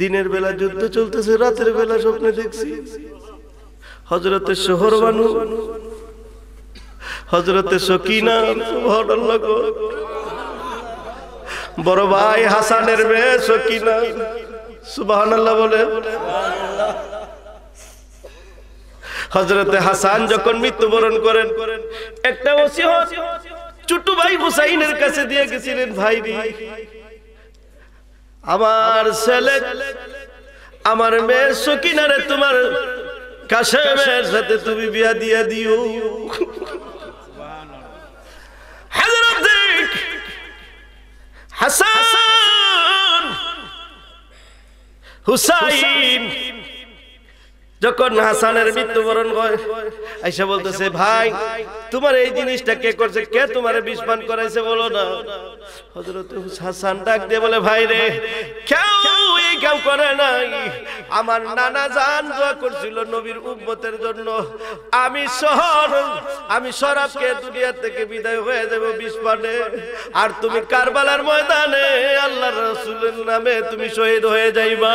দিনের বেলা যুদ্ধ চলতেছে রাতের বেলা স্বপ্নে দেখছি হজরতের শহর বানু হজরতে সকিনা বড় ভাই হাসানের মেয়ে সকিনা সুবাহ বলে হজরতে হাসান যখন মৃত্যুবরণ করেন একটা ওসিহত ছোট ভাই হুসাইনের কাছে দিয়ে গেছিলেন ভাই আমার ছেলে আমার মেয়ের সকিনারে তোমার কাশেমের সাথে তুমি বিয়া দিয়া দিও হাসান হুসাইন যখন হাসানের মৃত্যুবরণ হয় আইসা বলতেছে ভাই তোমার এই জিনিসটা কে করছে কে তোমার বিস্মান করাইছে বলো না হজরত হাসান ডাক দিয়ে বলে ভাই রে করে আমার নানা জান করছিল নবীর জন্য আমি আমি থেকে বিদায় হয়ে যাব আর তুমি কারবালার ময়দানে আল্লাহ রসুলের নামে তুমি শহীদ হয়ে যাইবা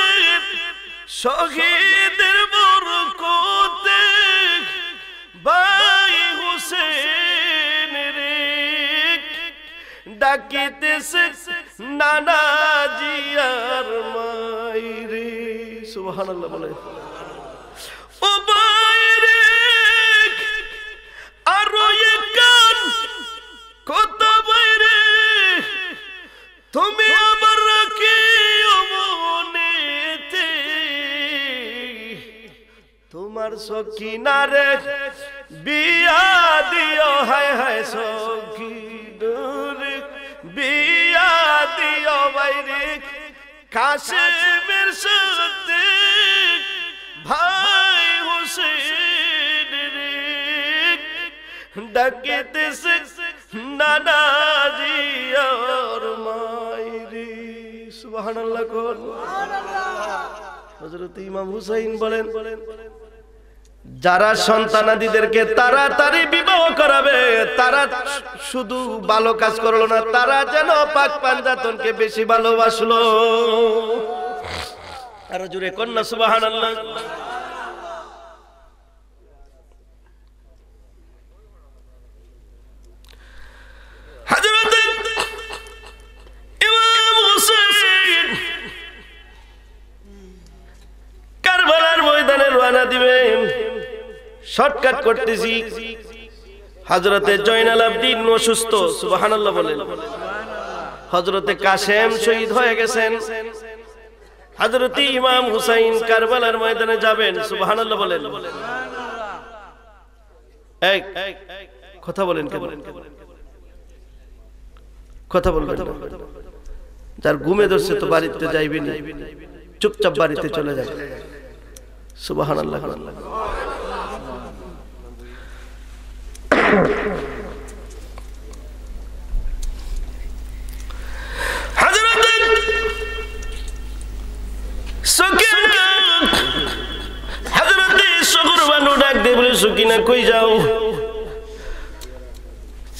শহীদের কোতে ভাই হোসেন রে ডাকিতেছে নানা জিয়ার মাই রে সুবহানাল্লাহ বলে ও ভাই রে আরো একান কত ভাই রে তুমি আমার কি মনে তোমার না রে বিয়া দিও হায় হায় সখি বিয়া দিও বাইরে কাশ্মীর সত্যি ভাই হুসেন ডাকিতে নানা জি আর মাইরি সুবহানাল্লাহ কোন সুবহানাল্লাহ হজরত ইমাম হুসাইন বলেন যারা সন্তানাদিদেরকে তাড়াতাড়ি বিবাহ করাবে তারা শুধু ভালো কাজ করলো না তারা যেন পাক পাঞ্জাতনকে বেশি ভালোবাসলো আর জুড়ে কন্যা সুবাহ আল্লাহ শর্টকাট করতেছি হজরতে জয়নাল আবদিন অসুস্থ সুবাহানাল্লাহ বলেন হজরতে কাশেম শহীদ হয়ে গেছেন হজরতি ইমাম হুসাইন কারবালার ময়দানে যাবেন সুবাহানাল্লাহ বলেন কথা বলেন বলেন কথা বলবেন যার ঘুমে ধরছে তো বাড়িতে যাইবেন চুপচাপ বাড়িতে চলে যাবে সুবাহানাল্লাহ আল্লাহ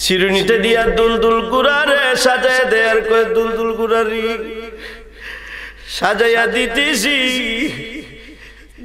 চিরুনিটা দিয়া দুল দুল গুড়ারে সাজায় দেয়ার করে দুল দুল গুড়ারি সাজাইয়া দিতেছি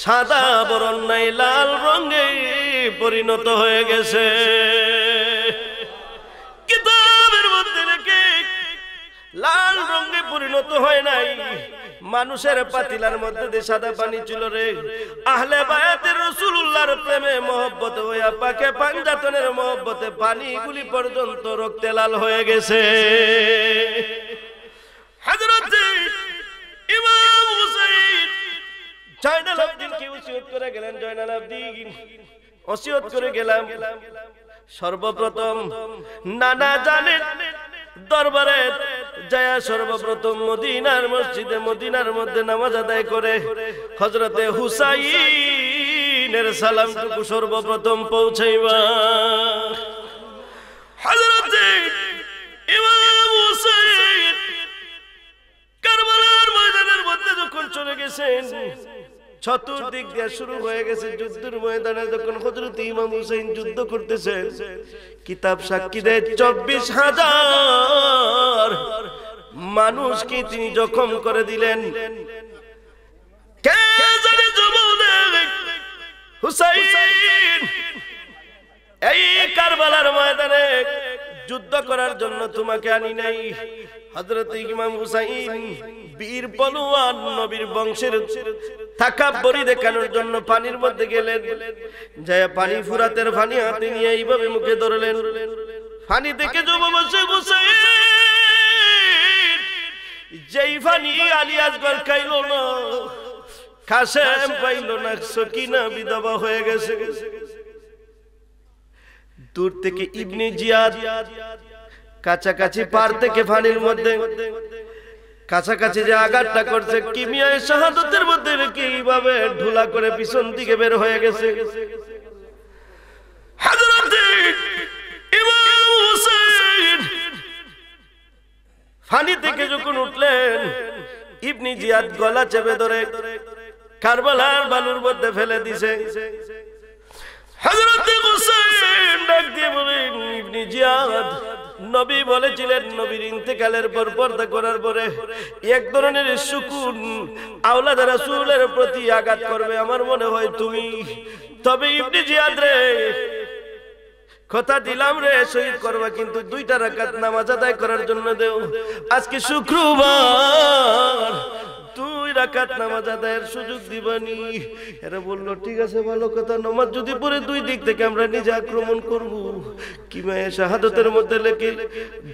সাদা বরণ নাই লাল রঙে পরিণত হয়ে গেছে কিতাবের মধ্যে লাল রঙে পরিণত হয় নাই মানুষের পাতিলার মধ্যে দিয়ে সাদা পানি ছিল রে আহলে বায়াতের রসুল্লাহর প্রেমে মহব্বত হইয়া পাকে পাঞ্জাতনের মহব্বতে পানিগুলি পর্যন্ত রক্তে লাল হয়ে গেছে হযরত ইমাম হুসাইন জয়নাল আবদিনকে ওসিয়ত করে গেলেন জয়নাল আবদিন ওসিয়ত করে গেলাম সর্বপ্রথম নানা জানে দরবারে যায়া সর্বপ্রথম মদিনার মসজিদে মদিনার মধ্যে নামাজ আদায় করে হজরতে হুসাইনের সালামটুকু সর্বপ্রথম পৌঁছাইবা হজরতে ইমাম হুসাইন কারবালার ময়দানের মধ্যে যখন চলে গেছেন চতুর্দিক দিয়ে শুরু হয়ে গেছে যুদ্ধের ময়দানে যখন হজরত ইমাম হুসেন যুদ্ধ করতেছে কিতাব সাক্ষী দেয় চব্বিশ হাজার মানুষকে তিনি জখম করে দিলেন হুসাইন এই কারবালার ময়দানে যুদ্ধ করার জন্য তোমাকে আনি নাই হজরত ইমাম হুসাইন বীর বলুয়ান নবীর বংশের থাকা বড়ি দেখানোর জন্য পানির মধ্যে গেলেন যায় পানি ফুরাতের পানি হাতে নিয়ে এইভাবে মুখে ধরলেন পানি দেখে যুব বসে হুসাইন যেই পানি আলিয়াজ আজগর খাইল না কাশেম পাইল না সকিনা বিধবা হয়ে গেছে গেছে গেছে দূর থেকে ইবনে জিয়াদ কাছাকাছি পার থেকে ফানির মধ্যে কাছাকাছি যে আঘাতটা করছে কিমিয়ায় শাহাদতের মধ্যে রেখে এইভাবে ঢুলা করে পিছন দিকে বের হয়ে গেছে ফানি থেকে যখন উঠলেন ইবনি জিয়াদ গলা চেপে ধরে কারবালার বালুর মধ্যে ফেলে দিছে হযরতে জিয়াদ নবী বলেছিলেন নবীর ইন্তেকালের পর পর্দা করার পরে এক ধরনের সুকুন আওলাদ রাসূলের প্রতি আঘাত করবে আমার মনে হয় তুমি তবে ইবনে জিয়াদ রে কথা দিলাম রে শহীদ করবা কিন্তু দুইটা রাকাত নামাজ আদায় করার জন্য দেও আজকে শুক্রবার তুই রাকাত নামাজ আদায়ের সুযোগ দিবানি এরা বললো ঠিক আছে ভালো কথা নামাজ যদি পরে দুই দিক থেকে আমরা নিজে আক্রমণ করবো কি কিমায়ে শাহাদতের মধ্যে লেখে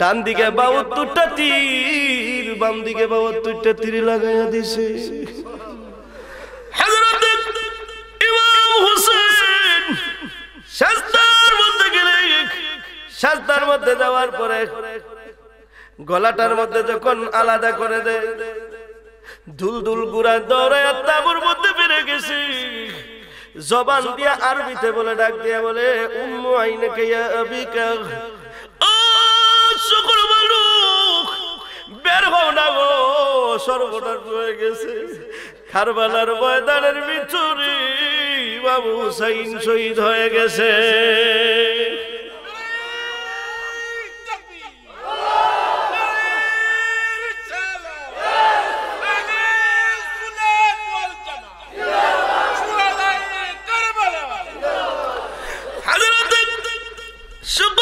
ডান দিকে বা উত্তরটা তীর বাম দিকে বা উত্তরটা তীর লাগাইয়া দিছে হযরত মধ্যে যাওয়ার পরে গলাটার মধ্যে যখন আলাদা করে দেয় দুল দুল গুড়া দৌড়ে তাবুর মধ্যে ফিরে গেছি জবান দিয়া আরবিতে বলে ডাক দিয়া বলে উম্মু আইনাকে ইয়া আবিকা ও শুকর মালুক বের হও না গো সর্বনাশ হয়ে গেছে কারবালার ময়দানের ভিতরে বাবু হুসাইন শহীদ হয়ে গেছে তেল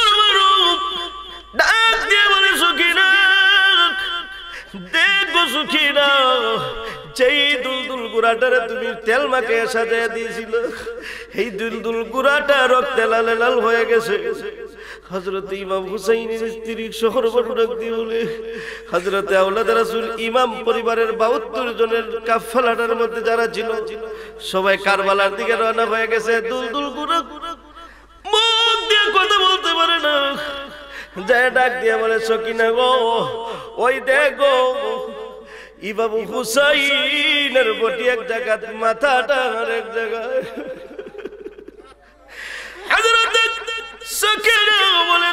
মাকে সাজায় দিয়েছিল দুলদুল হজরত ইমাম দিয়ে ইমাম পরিবারের বাহাত্তর জনের কাফলাটার মধ্যে যারা ছিল সবাই কারবালার দিকে রওনা হয়ে গেছে দুলদুল গুড়া গুড়া কথা বলতে পারে না ডাক দিয়ে বলে গো ওই বলে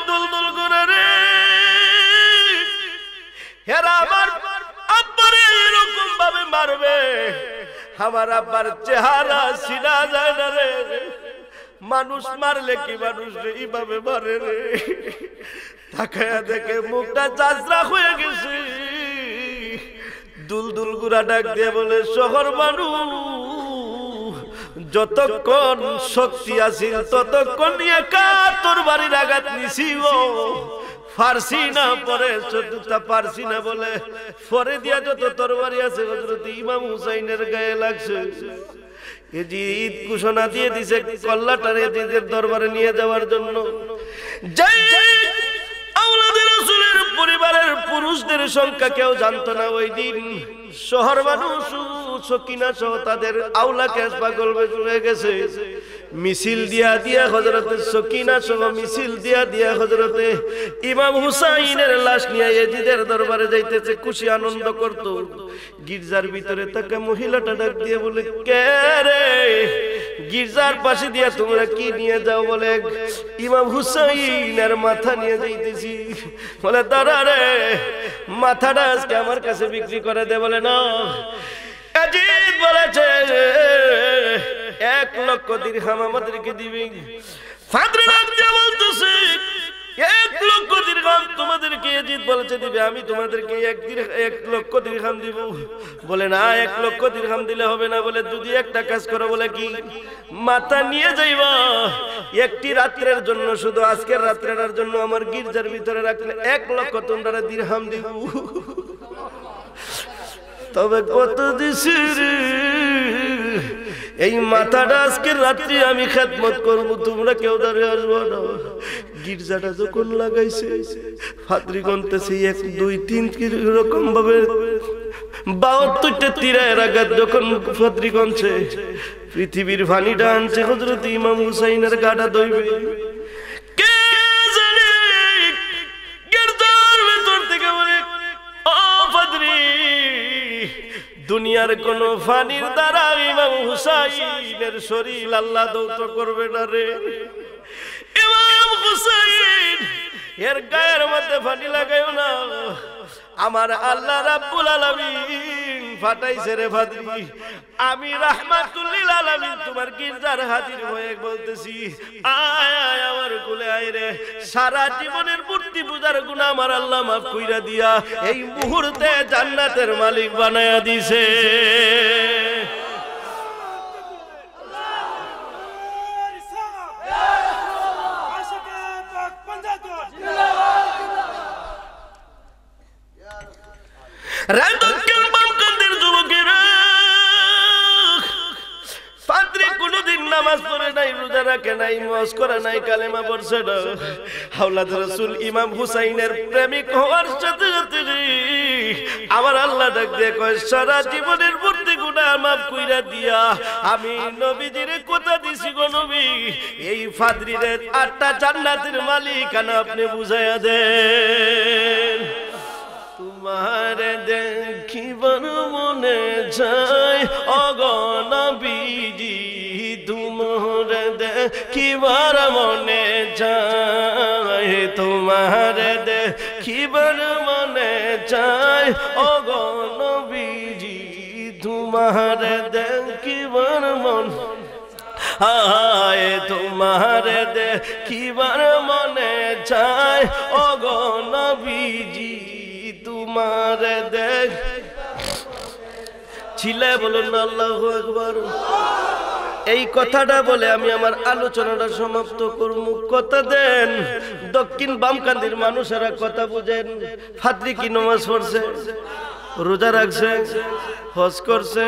দোল দোল করে ভাবে মারবে আমার আব্বার চেহারা সিনা যায় না রে মানুষ মারলে কি মানুষ এইভাবে মারে রে তাকায়া দেখে মুখটা চাষরা হয়ে গেছে দুল দুল গুড়া ডাক দিয়ে বলে শহর মানু যতক্ষণ শক্তি আছিল ততক্ষণ একা তোর বাড়ির আঘাত নিছি ফার্সি না পরে চতুর্থা ফার্সি না বলে পরে দিয়া যত তরবারি আছে ইমাম হুসাইনের গায়ে লাগছে ঈদ ঘোষণা দিয়ে দিছে কল্লাটার এজিদের দরবারে নিয়ে যাওয়ার জন্য পরিবারের পুরুষদের সংখ্যা কেউ জানত না ওই দিন শহর মানুষ কিনা সহ তাদের আওলা ক্যাশ পাগল হয়ে গেছে মিছিল দিয়া দিয়া হজরতে সকিনা সহ মিছিল দিয়া দিয়া হজরতে ইমাম হুসাইনের লাশ নিয়ে এজিদের দরবারে যাইতেছে খুশি আনন্দ করত গির্জার ভিতরে তাকে মহিলাটা ডাক দিয়ে বলে কে রে গির্জার পাশে দিয়া তোমরা কি নিয়ে যাও বলে ইমাম হুসাইনের মাথা নিয়ে যাইতেছি বলে দাঁড়া রে মাথাটা আজকে আমার কাছে বিক্রি করে দে বলে না আজিদ বলেছে এক লক্ষ দিরহাম আমাদেরকে দিবে বলতেছে এক লক্ষ দীর্ঘাম তোমাদেরকে এজিদ বলেছে দিবে আমি তোমাদেরকে এক এক লক্ষ দীর্ঘাম দিব বলে না এক লক্ষ দীর্ঘাম দিলে হবে না বলে যদি একটা কাজ করো বলে কি মাথা নিয়ে যাইব একটি রাত্রের জন্য শুধু আজকের রাত্রেটার জন্য আমার গির্জার ভিতরে রাখলে এক লক্ষ তোমরা দীর্ঘাম দিব তবে কত দিছি এই মাথাটা আজকে রাত্রি আমি খেদমত করব তোমরা কেউ দাঁড়িয়ে আসবো না গির্জাটা যখন লাগাইছে ফাদ্রি গন্তেছে এক দুই তিন রকম ভাবে বাহাত্তরটা তীরায় আঘাত যখন ফাতরি পৃথিবীর ফানিটা আনছে হজরত ইমাম হুসাইনের গাটা দইবে দুনিয়ার কোন ফানির দ্বারা ইমাম হুসাইনের শরীর আল্লাহ দৌত করবে না রে ইমাম হুসাইন এর গায়ের মধ্যে ফাটি লাগাইও না আমার আল্লাহ রাব্বুল আলামিন ফাটাইছে রে ফাদরি আমি রাহমাতুল লিল আলামিন তোমার গিরজার হাজির হয়ে বলতেছি আয় আয় আমার কোলে আয় রে সারা জীবনের মূর্তি পূজার গুনাহ আমার আল্লাহ মাফ কইরা দিয়া এই মুহূর্তে জান্নাতের মালিক বানায়া দিছে কোনোদিন নামাজ নাই নাই প্রেমিক আমার আল্লাহ দিয়ে কয় সারা জীবনের গুণা মাফ কইরা দিয়া আমি নবীজির কথা দিছি গো নবী এই ফাদরিদের আটটা জান্নাতের মালিকানা আপনি বুঝাইয়া দেন তোমার দেখিবার মনে যায় অগনা বিজি তোমার দেখিবার মনে যায় তোমার দেখিবার মনে যায় অগন বিজি তোমার দেখিবার মনে হায় তোমার দেখিবার মনে যায় অগন বিজি মারে দেখ ছিলে বলুন আল্লাহ একবার এই কথাটা বলে আমি আমার আলোচনাটা সমাপ্ত করবো কথা দেন দক্ষিণ বামকান্দির মানুষেরা কথা বুঝেন ফাতরি কি নমাজ পড়ছে রোজা রাখছে হজ করছে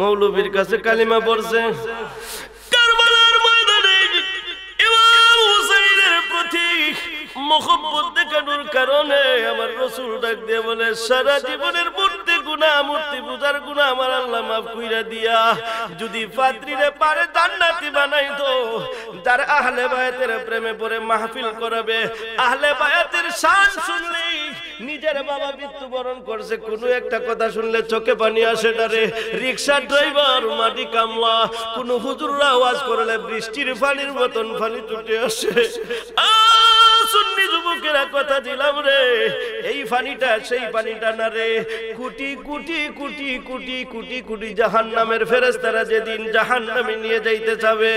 মৌলবীর কাছে কালিমা পড়ছে মোহাম্মদ দেখানোর কারণে আমার রসুল ডাক দিয়ে বলে সারা জীবনের মধ্যে গুণা মূর্তি পূজার গুণা আমার আল্লাহ মাফ কইরা দিয়া যদি পাত্রীরে পারে দান্নাতি বানাই তো তার আহলে বায়াতের প্রেমে পড়ে মাহফিল করাবে আহলে বায়াতের শান শুনলেই নিজের বাবা মৃত্যু বরণ করছে কোনো একটা কথা শুনলে চোখে পানি আসে তারে রিক্সা ড্রাইভার মাটি কামলা কোন হুজুররা আওয়াজ করলে বৃষ্টির পানির মতন পানি ছুটে আসে আ সুন্নি যুবকেরা কথা দিলাম রে এই পানিটা সেই পানিটা না রে কোটি কোটি কোটি কোটি কোটি কোটি জাহান নামের ফেরেস্তারা যেদিন জাহান নামে নিয়ে যাইতে চাবে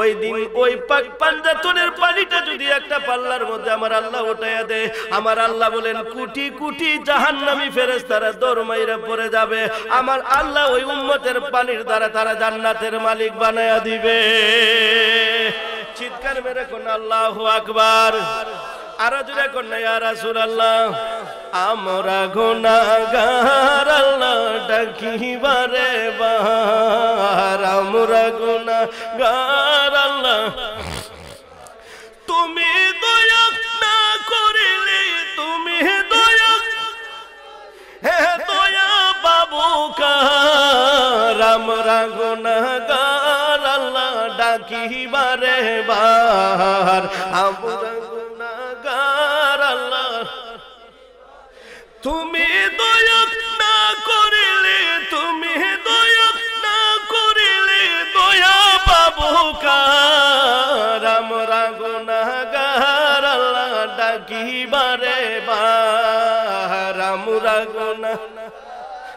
ওই দিন ওই পাক পাঞ্জাতনের পানিটা যদি একটা পাল্লার মধ্যে আমার আল্লাহ ওঠাইয়া দে আমার আল্লাহ বলেন কোটি কোটি জাহান নামি ফেরেস্তারা দরমাইরা পড়ে যাবে আমার আল্লাহ ওই উম্মতের পানির দ্বারা তারা জান্নাতের মালিক বানায়া দিবে চিৎকার মেরে কোন আল্লাহ আকবার আরো জুড়ে কোন রাসুল আল্লাহ আমরা গুণাগার আল্লাহ ডাকিবারে বার আমরা গুণাগার আল্লাহ তুমি দয়া না করিলে তুমি দয়া হে দয়া বাবু কার আমরা গুণাগার তাকিবারে বার আমরা তুমি দয়া না করিলে তুমি দয়া না করিলে দয়া পাবো কার আমরা গুনাহগার আল্লাহ ডাকিবারে বার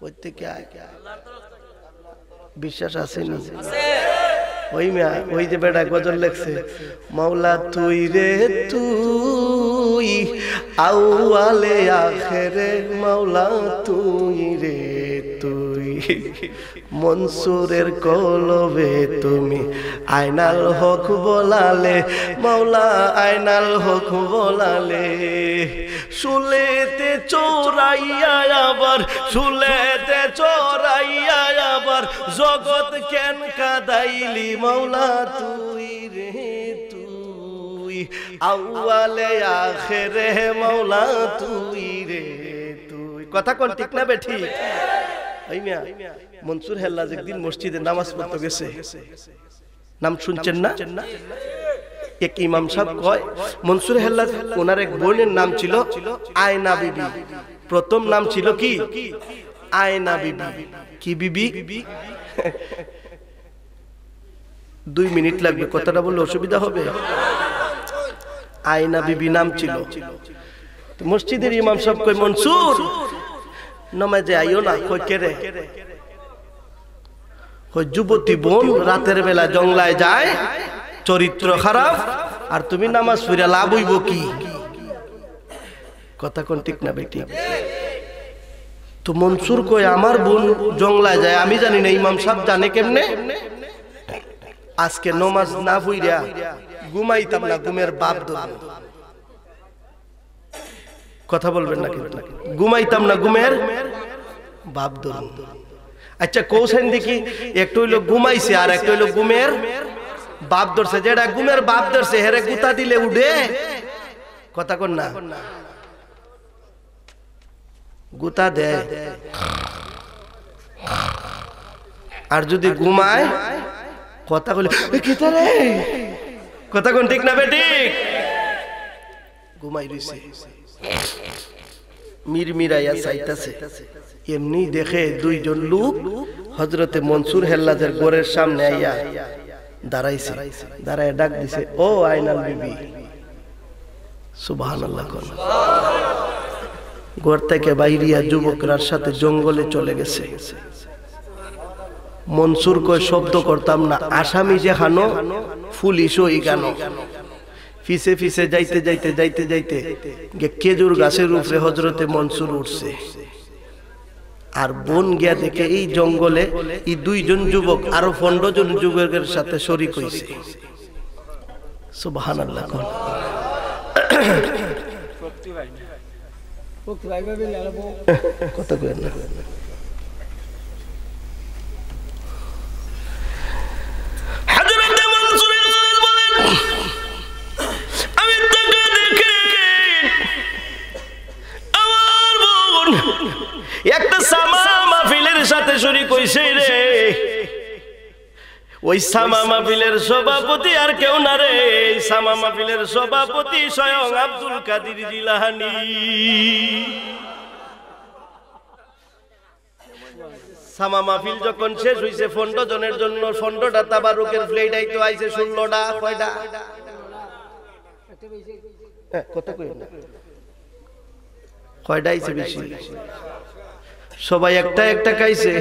প্রত্যেকে বিশ্বাস আছে না ওই মেয়া ওই যে বেটা গজল লেখছে মাওলা তুই রে তুই আউয়ালে আখেরে মাওলা তুই রে মনসুরের কলবে তুমি আয়নাল হক বলালে মাওলা আয়নাল হক বলালে শুলেতে চোরাইয়া আবার শুলেতে চোরাইয়া আবার জগৎ কেন কাদাইলি মাওলা তুই রে তুই আউয়ালে আখেরে মাওলা তুই রে তুই কথা কোন ঠিক না বেঠি মনসুর হেল্লাজ একদিন মসজিদে নামাজ পড়তে গেছে নাম শুনছেন না এক ইমাম সাহেব কয় মনসুর হেল্লাজ ওনার এক বোনের নাম ছিল আয়না বিবি প্রথম নাম ছিল কি আয়না বিবি কি বিবি দুই মিনিট লাগবে কথাটা বললে অসুবিধা হবে আয়না বিবি নাম ছিল মসজিদের ইমাম সাহেব কয় মনসুর নমাজে আইও না কই কেরে কই যুবতী বোন রাতের বেলা জংলায় যায় চরিত্র খারাপ আর তুমি নামাজ পড়া লাভ হইব কি কথা কোন ঠিক না বেটি তো মনসুর কই আমার বোন জংলায় যায় আমি জানি না ইমাম সাহেব জানে কেমনে আজকে নমাজ না ফুইরা ঘুমাইতাম না ঘুমের বাপ দাদা কথা বলবেন না কিন্তু ঘুমাইতাম না ঘুমের বাপ ধরুন আচ্ছা কৌশান দেখি একটু হইলো ঘুমাইছে আর একটু হইলো ঘুমের বাপ ধরছে যেটা ঘুমের বাপ ধরছে হেরে গুতা দিলে উঠে কথা কর না গুতা দে আর যদি ঘুমায় কথা বলে কথা কোন ঠিক না বেটি ঘুমাই রইছে মিরমিরাইয়া চাইতেছে এমনি দেখে দুইজন লোক হজরতে মনসুর হেল্লাজের গোরের সামনে আইয়া দাঁড়াইছে দাঁড়ায় ডাক দিছে ও আইনাল বিবি সুবাহান থেকে বাইরিয়া যুবকরার সাথে জঙ্গলে চলে গেছে মনসুর কয় শব্দ করতাম না আসামি যে হানো ফুলিশও ই গানো ফিসে ফিসে যাইতে যাইতে যাইতে যাইতে খেজুর গাছের উপরে হজরতে মনসুর উঠছে আর বোন গিয়া দেখে এই জঙ্গলে এই দুইজন যুবক আরো পনেরো জন যুবকের সাথে শরিক হয়েছে সুবাহান আল্লাহ [COUGHS] কথা কেন না একটা সামা মাহফিলের সাথে শরিক হইছে রে ওই সামা মাহফিলের সভাপতি আর কেউ না রে সামা মাহফিলের সভাপতি স্বয়ং আব্দুল কাদির জিলাহানি সামা মাহফিল যখন শেষ হইছে ফন্ড জনের জন্য ফন্ডটা তাবারুকের প্লেট আইতো আইছে ষোলোটা কয়টা হ্যাঁ, কত কই বেশি সবাই একটা একটা খাইছে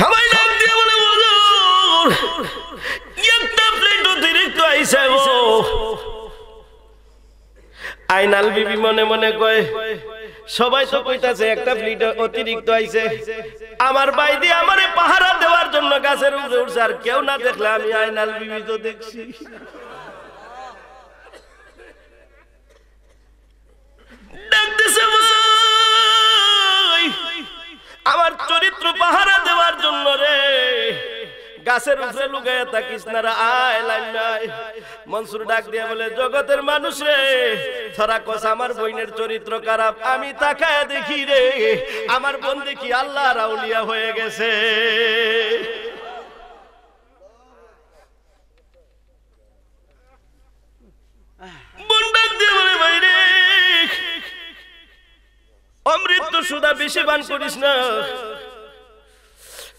সবাই আইনাল বিবি মনে মনে কয় সবাই তো কইতাছে একটা প্লেট অতিরিক্ত আইছে আমার বাই দিয়ে আমারে পাহারা দেওয়ার জন্য গাছের উপরে উঠছে আর কেউ না দেখলে আমি আইনাল বিবি তো দেখছি ডাকতেছে আমার চরিত্র পাহারা দেওয়ার জন্য রে গাছের উপরে লুকায় থাকিস না আয় লাইন নাই মনসুর ডাক দিয়ে বলে জগতের মানুষ রে ধরা কস আমার বইনের চরিত্র খারাপ আমি তাকায় দেখি রে আমার বোন দেখি আল্লাহ রাউলিয়া হয়ে গেছে বোন ডাক দিয়ে বলে ভাই অমৃত সুদা বেশি পান করিস না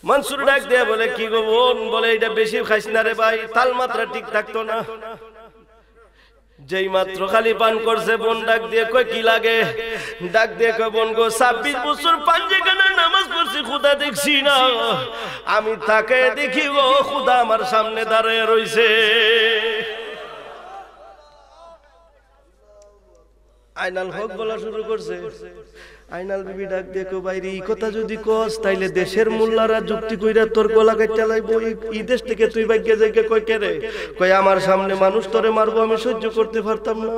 মানসুর ডাক দেয়া বলে কি গো বোন বলে এটা বেশি খাইস না রে ভাই তাল মাত্রা ঠিক থাকতো না যেই মাত্র খালি পান করছে বোন ডাক দিয়ে কয় কি লাগে ডাক দিয়ে কয় বোন গো ছাব্বিশ বছর পাঞ্জে কেনা নামাজ করছি খুদা দেখছি না আমি তাকে দেখি ও খুদা আমার সামনে দাঁড়ায় রইছে আইনাল হক বলা শুরু করছে আইনাল বিবি ডাক দেখো বাইরে এই কথা যদি কস তাইলে দেশের মোল্লারা যুক্তি কইরা তোর গলা কাটতে লাগবো এই দেশ থেকে তুই ভাগ্যে জায়গা কই কে রে কই আমার সামনে মানুষ তোরে মারবো আমি সহ্য করতে পারতাম না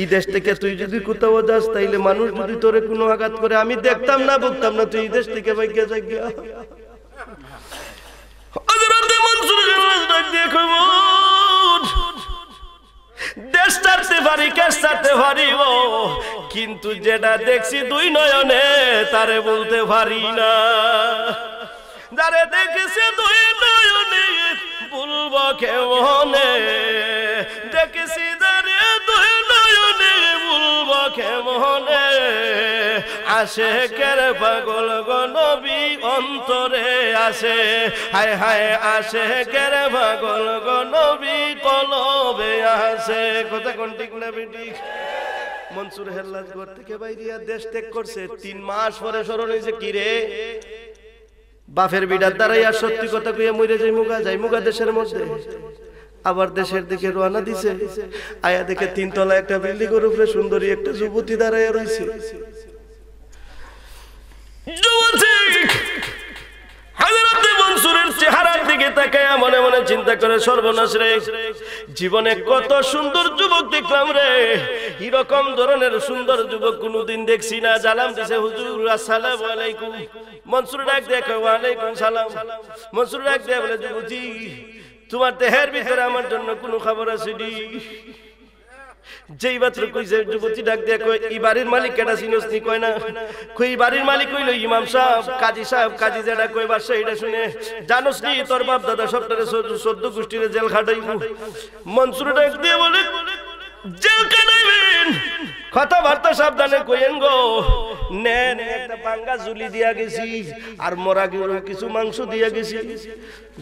এই দেশ থেকে তুই যদি কোথাও যাস তাইলে মানুষ যদি তোরে কোনো আঘাত করে আমি দেখতাম না বুঝতাম না তুই এই দেশ থেকে ভাগ্যে জায়গা হযরত মনসুর ডাক দেখো কেস পারি কেস পারি ও কিন্তু যেটা দেখছি দুই নয়নে তারে বলতে পারি না যারে দেখেছে দুই নয়নে বলবো মনে দেখেছি চোখে মনে আসে কের পাগল গো নবী অন্তরে আসে হায় হায় আসে কের পাগল গো নবী কলবে আসে কথা কোন ঠিক না ঠিক মনসুর হেল্লাজ ঘর থেকে বাইরিয়া দেশ ত্যাগ করছে তিন মাস পরে স্মরণ হয়েছে কিরে বাফের বিডার দ্বারাই আর সত্যি কথা কুয়ে মরে যাই মুগা যাই মুগা দেশের মধ্যে আবার দেশের দিকে রোয়ানা দিছে আয়া দেখে তিনতলা একটা বিল্ডিং এর উপরে সুন্দরী একটা যুবতী দাঁড়ায় রয়েছে চেহারার দিকে মনে মনে চিন্তা করে সর্বনাশ রে জীবনে কত সুন্দর যুবক রে এরকম ধরনের সুন্দর যুবক দেখছি না জালাম মনসুর ডাক দেখ মনসুর ডাক বলে যুবজি তোমার দেহের ভিতরে আমার জন্য কোনো খবর আছে যেই মাত্র কইছে যুবতী ডাক দিয়ে কই ই বাড়ির মালিক কেটা চিনোস নি কয় না কই ই বাড়ির মালিক কইল ইমাম সাহেব কাজী সাহেব কাজী যেটা কই বাদশাহ এটা শুনে জানোস নি তোর বাপ দাদা সবটারে সদ্য গোষ্ঠীরে জেল খাটাইব মনসুর ডাক দিয়ে বলে জেল খাটাইবেন কথাবার্তা সাবধানে কইেন গো নেন একটা পাঙ্গা জুলি দিয়া গেছি আর মরা গরু কিছু মাংস দিয়া গেছি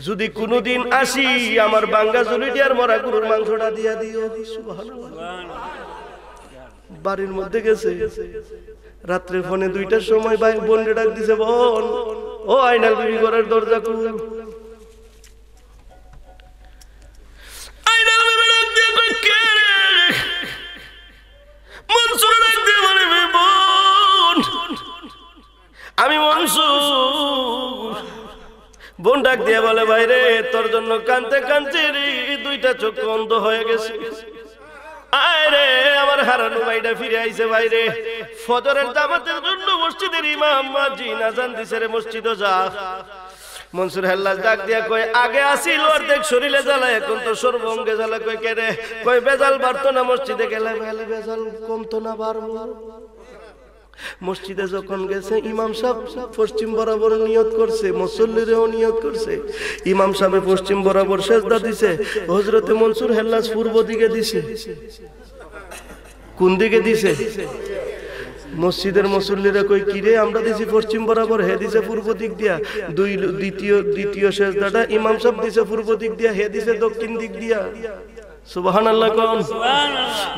যদি কোনোদিন আসি আমার বাঙ্গা জুলিটি আর মরা গরুর মাংসটা দিয়া দিও বাড়ির মধ্যে গেছে রাত্রে ফোনে দুইটার সময় ভাই বোন ডাক দিছে বোন ও আয়না বিবি ঘরের দরজা খুল আইনাল বিবি ডাক দিয়ে মনসুর ডাকতে বলে বোন আমি বোন ডাক দিয়ে বলে বাইরে তোর জন্য কানতে কানতে রে দুইটা চোখ বন্ধ হয়ে গেছে আরে আমার হারানো ভাইটা ফিরে আইছে বাইরে ফজরের জামাতের জন্য মসজিদের ইমাম মাজি নাজান দিছে রে মসজিদও যা মনসুর হেল্লাল ডাক দিয়া কই আগে আসিল দেখ শরীরে জ্বালা এখন তো সর্বঙ্গে জ্বালা কই কেরে কই বেজাল বাড়তো না মসজিদে গেলে গেলে বেজাল কমতো না বাড়বো মসজিদে যখন গেছে ইমাম সাহেব পশ্চিম বরাবর নিয়ত করছে মুসল্লিরেও নিয়ত করছে ইমাম সাহেব পশ্চিম বরাবর সেজদা দিছে হজরতে মনসুর হেল্লাস পূর্ব দিকে দিছে কোন দিকে দিছে মসজিদের মুসল্লিরা কই কিরে আমরা দিছি পশ্চিম বরাবর হে দিছে পূর্ব দিক দিয়া দুই দ্বিতীয় দ্বিতীয় সেজদাটা ইমাম সাহেব দিছে পূর্ব দিক দিয়া হে দিছে দক্ষিণ দিক দিয়া সুবাহান আল্লাহ কন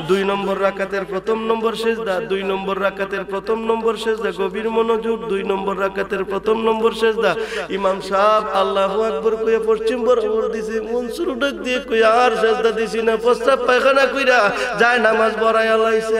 দুই নম্বর রাকাতের প্রথম নম্বর সেজদা দুই নম্বর রাকাতের প্রথম নম্বর সেজদা গভীর মনোযোগ দুই নম্বর রাকাতের প্রথম নম্বর সেজদা ইমাম সাহেব আল্লাহু আকবর কইয়া পশ্চিম বরাবর দিছে মনসুর ডাক দিয়ে কই আর সেজদা দিছি না প্রস্তাব পায়খানা কইরা যায় নামাজ বড়াইয়া লাইছে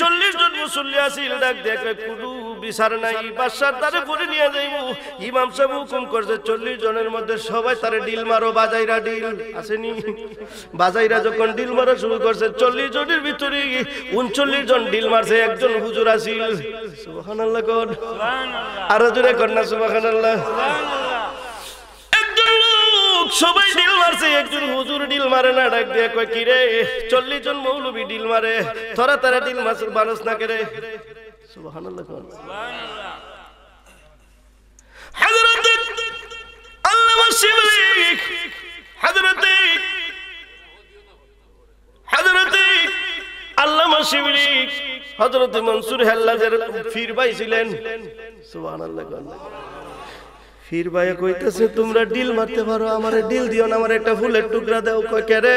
চল্লিশ জন মুসল্লি আসিল ডাক দেখে কুডু বিচার নাই বাদশার তারে করে নিয়ে যাইব ইমাম সাহেব হুকুম করছে চল্লিশ জনের মধ্যে সবাই তারে ডিল মারো বাজাইরা ডিল আসেনি বাজাইরা যখন ডিল মারা শুরু করছে চল্লিশ জনের ভিতরে উনচল্লিশ জন ডিল মারছে একজন হুজুর আসিল সুবাহ আল্লাহ আর জোরে কন্যা সুবাহ লোক সবাই ডিল মারছে একজন হুজুর ডিল মারে না ডাক দিয়ে কয় কি রে চল্লিশ জন মৌলবি ডিল মারে তোরা তারা ডিল মাসুর মানুষ না কে রে হজরত মনসুর হেল্লাজের ফির পাইছিলেন সুবাহ আল্লাহ ফির ভাইয়া কইতেছে তোমরা ডিল মারতে পারো আমারে ডিল দিও না আমার একটা ফুলের টুকরা দাও কয় কে রে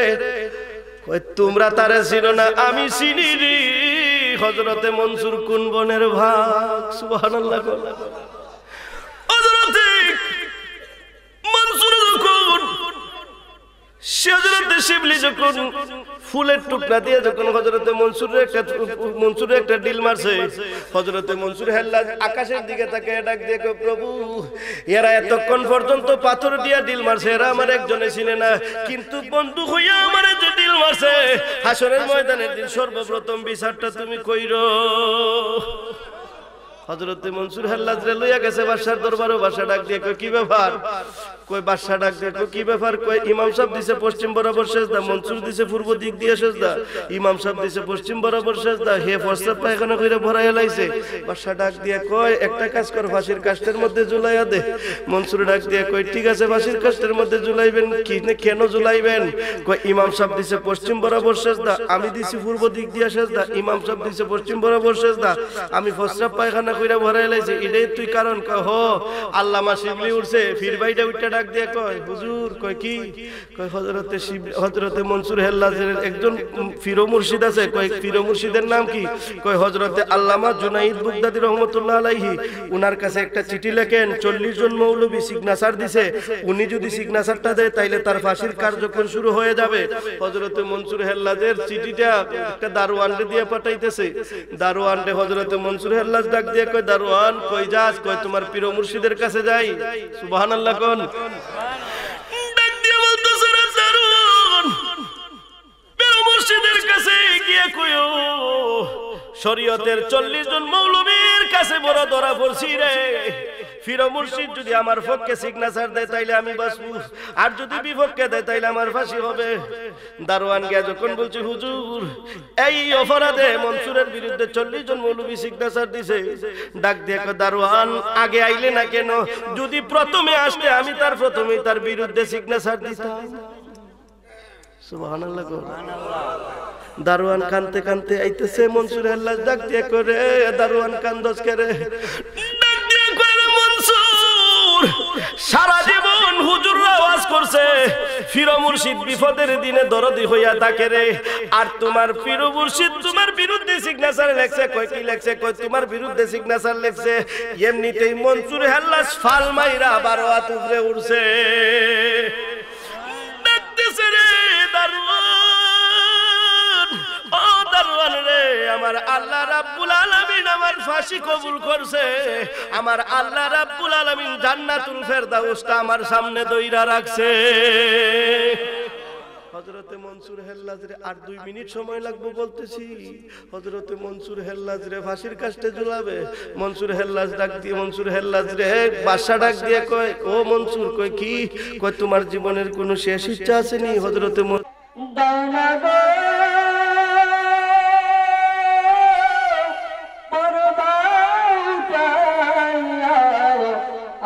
তোমরা তারা ছিল না আমি চিনি রি হজরতে মনসুর কুন বনের ভাগ সুবহানাল্লাহ হজরতে মনসুর একটা একটা ডিল আকাশের দিকে তাকে দিয়ে পাথর দিয়া ডিল মারছে এরা আমার একজনে চিনে না কিন্তু বন্ধু হইয়া আমার যে ডিল মারছে হাসনের ময়দানের দিন সর্বপ্রথম বিচারটা তুমি কইর হজরতে মনসুর হেল্লাজরে লইয়া গেছে বাসার দরবারও বাসা ডাক দিয়ে কই কি ব্যাপার কই বাসা ডাক দিয়ে কি ব্যাপার কই ইমাম সাহেব দিছে পশ্চিম বরাবর সেজদা মনসুর দিছে পূর্ব দিক দিয়ে সেজদা ইমাম সাহেব দিছে পশ্চিম বরাবর সেজদা হে প্রস্তাব পায়খানা কইরা ভরায়া লাইছে বাসা ডাক দিয়ে কই একটা কাজ কর ফাঁসির কাষ্টের মধ্যে জুলাইয়া দে মনসুর ডাক দিয়ে কই ঠিক আছে ফাঁসির কাষ্টের মধ্যে জুলাইবেন কি কেন জুলাইবেন কই ইমাম সাহেব দিছে পশ্চিম বরাবর সেজদা আমি দিছি পূর্ব দিক দিয়ে সেজদা ইমাম সাহেব দিছে পশ্চিম বরাবর সেজদা আমি প্রস্তাব পায়খানা কইরা ভরাই লাইছে এটাই তুই কারণ কয় হ আল্লামা শিবলি উঠছে ফির ভাইটা উঠটা ডাক দিয়ে কয় হুজুর কয় কি কয় হজরতে শিব হজরতে মনসুর হেল্লাজের একজন ফিরো মুর্শিদ আছে কয় ফিরো মুর্শিদের নাম কি কয় হজরতে আল্লামা জুনাইদ বুগদাদি রহমতুল্লাহ আলাইহি উনার কাছে একটা চিঠি লেখেন চল্লিশ জন মৌলবী সিগনাচার দিছে উনি যদি সিগনাচারটা দেয় তাইলে তার ফাঁসির কার্যক্রম শুরু হয়ে যাবে হজরতে মনসুর হেল্লাজের চিঠিটা একটা দারোয়ানরে দিয়ে পাঠাইতেছে দারোয়ানরে হজরতে মনসুর হেল্লাজ ডাক দিয়ে কই দারোয়ান কই যাস কই তোমার প্রিয় মুর্শিদের কাছে যাই সুবহানাল্লাহ কোন মুর্শিদের কাছে গিয়ে কইও শরীয়তের চল্লিশ জন মৌলবীর কাছে বড় ধরা পড়ছি রে ফির মুর্শিদ যদি আমার পক্ষে সিগনেচার দেয় তাইলে আমি বাঁচবো আর যদি বিপক্ষে দেয় তাইলে আমার ফাঁসি হবে দারোয়ান গিয়া যখন বলছি হুজুর এই অপরাধে মনসুরের বিরুদ্ধে চল্লিশ জন মৌলবি সিগনেচার দিছে ডাক দিয়ে দারোয়ান আগে আইলে না কেন যদি প্রথমে আসতে আমি তার প্রথমে তার বিরুদ্ধে সিগনেচার দিতাম দারোয়ান কানতে কানতে আইতেছে মনসুর আল্লাহ ডাক দিয়ে করে দারোয়ান কান্দস করে সারা জীবন হুজুর আওয়াজ করছে ফিরো মুর্শিদ বিপদের দিনে দরদি হইয়া থাকে রে আর তোমার ফিরো মুর্শিদ তোমার বিরুদ্ধে সিগনেচার লেখছে কয় কি লেখছে কয় তোমার বিরুদ্ধে সিগনেচার লেখছে এমনিতেই মনসুর হেল্লাস ফাল মাইরা বারো হাত উড়ছে আমার আল্লাহ রাব্বুল আলামিন আমার ফাঁসি কবুল করছে আমার আল্লাহ রাব্বুল আলামিন জান্নাতুল ফেরদাউসটা আমার সামনে দইরা রাখছে হজরতে মনসুর হেল্লাজরে আর দুই মিনিট সময় লাগবে বলতেছি হজরতে মনসুর হেল্লাজরে ফাঁসির কাজটা জুলাবে মনসুর হেল্লাজ ডাক দিয়ে মনসুর হেল্লাজ রে বাসা ডাক দিয়ে কয় ও মনসুর কয় কি কয় তোমার জীবনের কোনো শেষ ইচ্ছা আসেনি হজরতে মন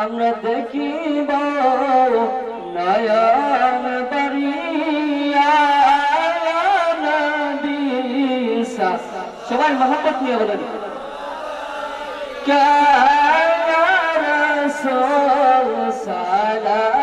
আমরা দেখিব নয়া আল্লাহর মোহাম্মত নিয়ে বলেন কানা রাসূল সালাম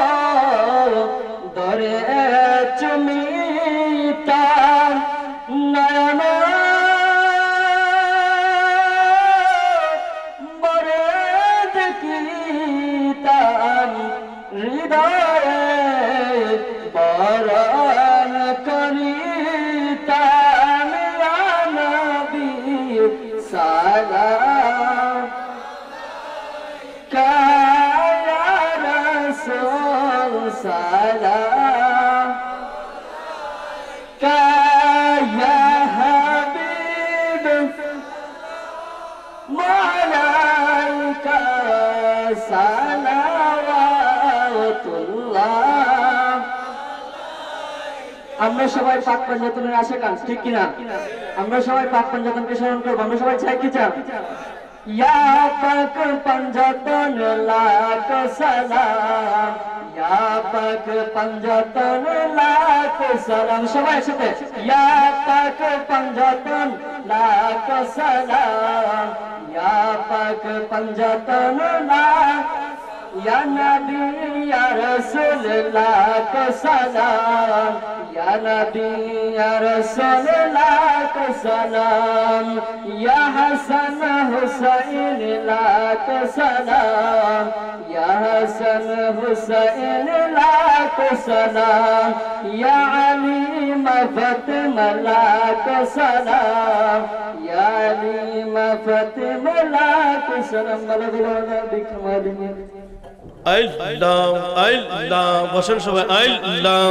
đất আমরা সবাই পাক আশা কাজ ঠিক কিনা আমরা সবাই পাক পঞ্জাতনকে স্মরণ করবো আমরা সবাই চাই কি চাই पक पंजतन लाक सजा या पक पंजतन लाक सरम सुभक पंजतन लक पंजतन ला یا یا نبی رسول اللہ کو سلام یا نبی یا رسول اللہ کو سلام یا حسن حسین اللہ کو سلام یا حسن حسین اللہ کو سلام یا علی علی اللہ کو سلام یا والی اللہ کو سلام ملک مفت ملا کسم আল্লাহ আল্লাহ বসেন সবাই আল্লাহ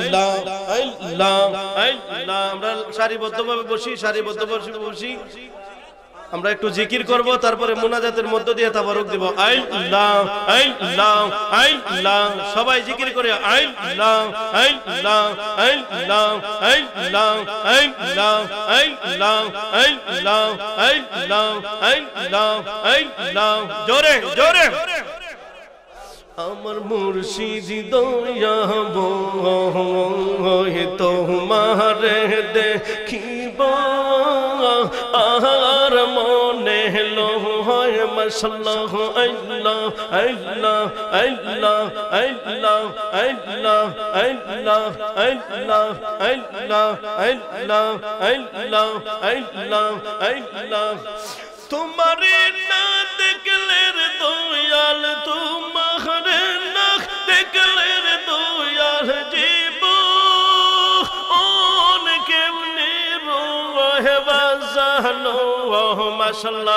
আল্লাহ আল্লাহ আল্লাহ আমরা দিব আইল লাম আইল আমরা একটু জিকির সবাই তারপরে মোনাজাতের মধ্য দিয়ে আইল লাম আইল লাম আইল সবাই জিকির করে আইল লাম আইল লাম আইল লাম আইল লাম আইল লাম জোরে জোরে আমার মুর্শিদ দয়াব তোমার দেখিব আহার মনে হয় মশাল্লাহ আল্লাহ আল্লাহ আল্লাহ আল্লাহ আল্লাহ আল্লাহ আল্লাহ আল্লাহ আল্লাহ আল্লাহ আল্লাহ আল্লাহ আল্লাহ تمہارے نکلے رے تال تم نکل جیبو نمبہ سہلو مسلے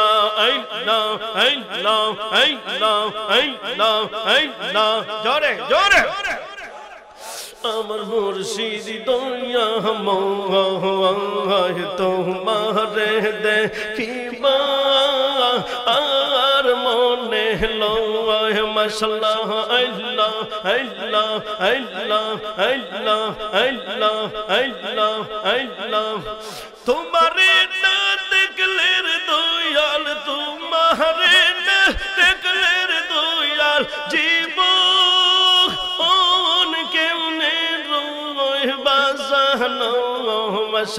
امر مرشی دنیا مو ہوا آر مہلو آسلح اے دلہ اے دلہ اے دل اے دل اے دل اے دل تم دیکھ لال تم رے دے دیکھ لال جی ب مسلح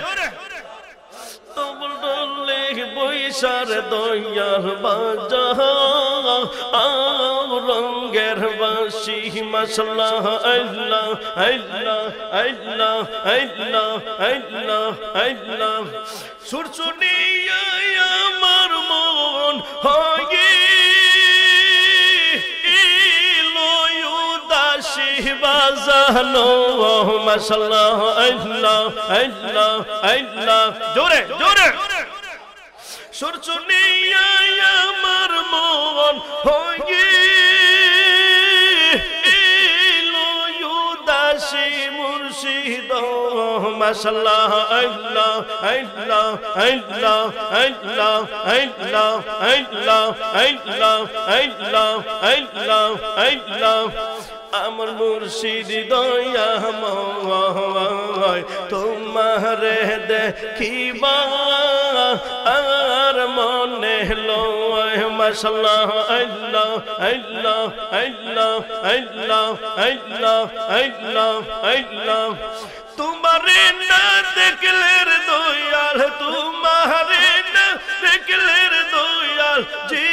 جو বললে বৈশার দয়ার বাজা রঙ্গের বাসি মশলা আল্লাহ আল্লাহ আল্লাহ আল্লাহ আল্লাহ আল্লাহ সুরসুনি আমার মন হয়ে বাজানো মাশাল্লাহ আল্লাহ আল্লাহ আল্লাহ জোরে জোরে সুর চুনিয়া আমার মন হয়ে দাও মাশাআল্লাহ আল্লাহ আল্লাহ আল্লাহ আল্লাহ আল্লাহ আল্লাহ আল্লাহ আল্লাহ আল্লাহ আল্লাহ আমার মুর্শিদ দয়াময় তোমার দেখিবা আর মনে লয় اللہ مسلح جی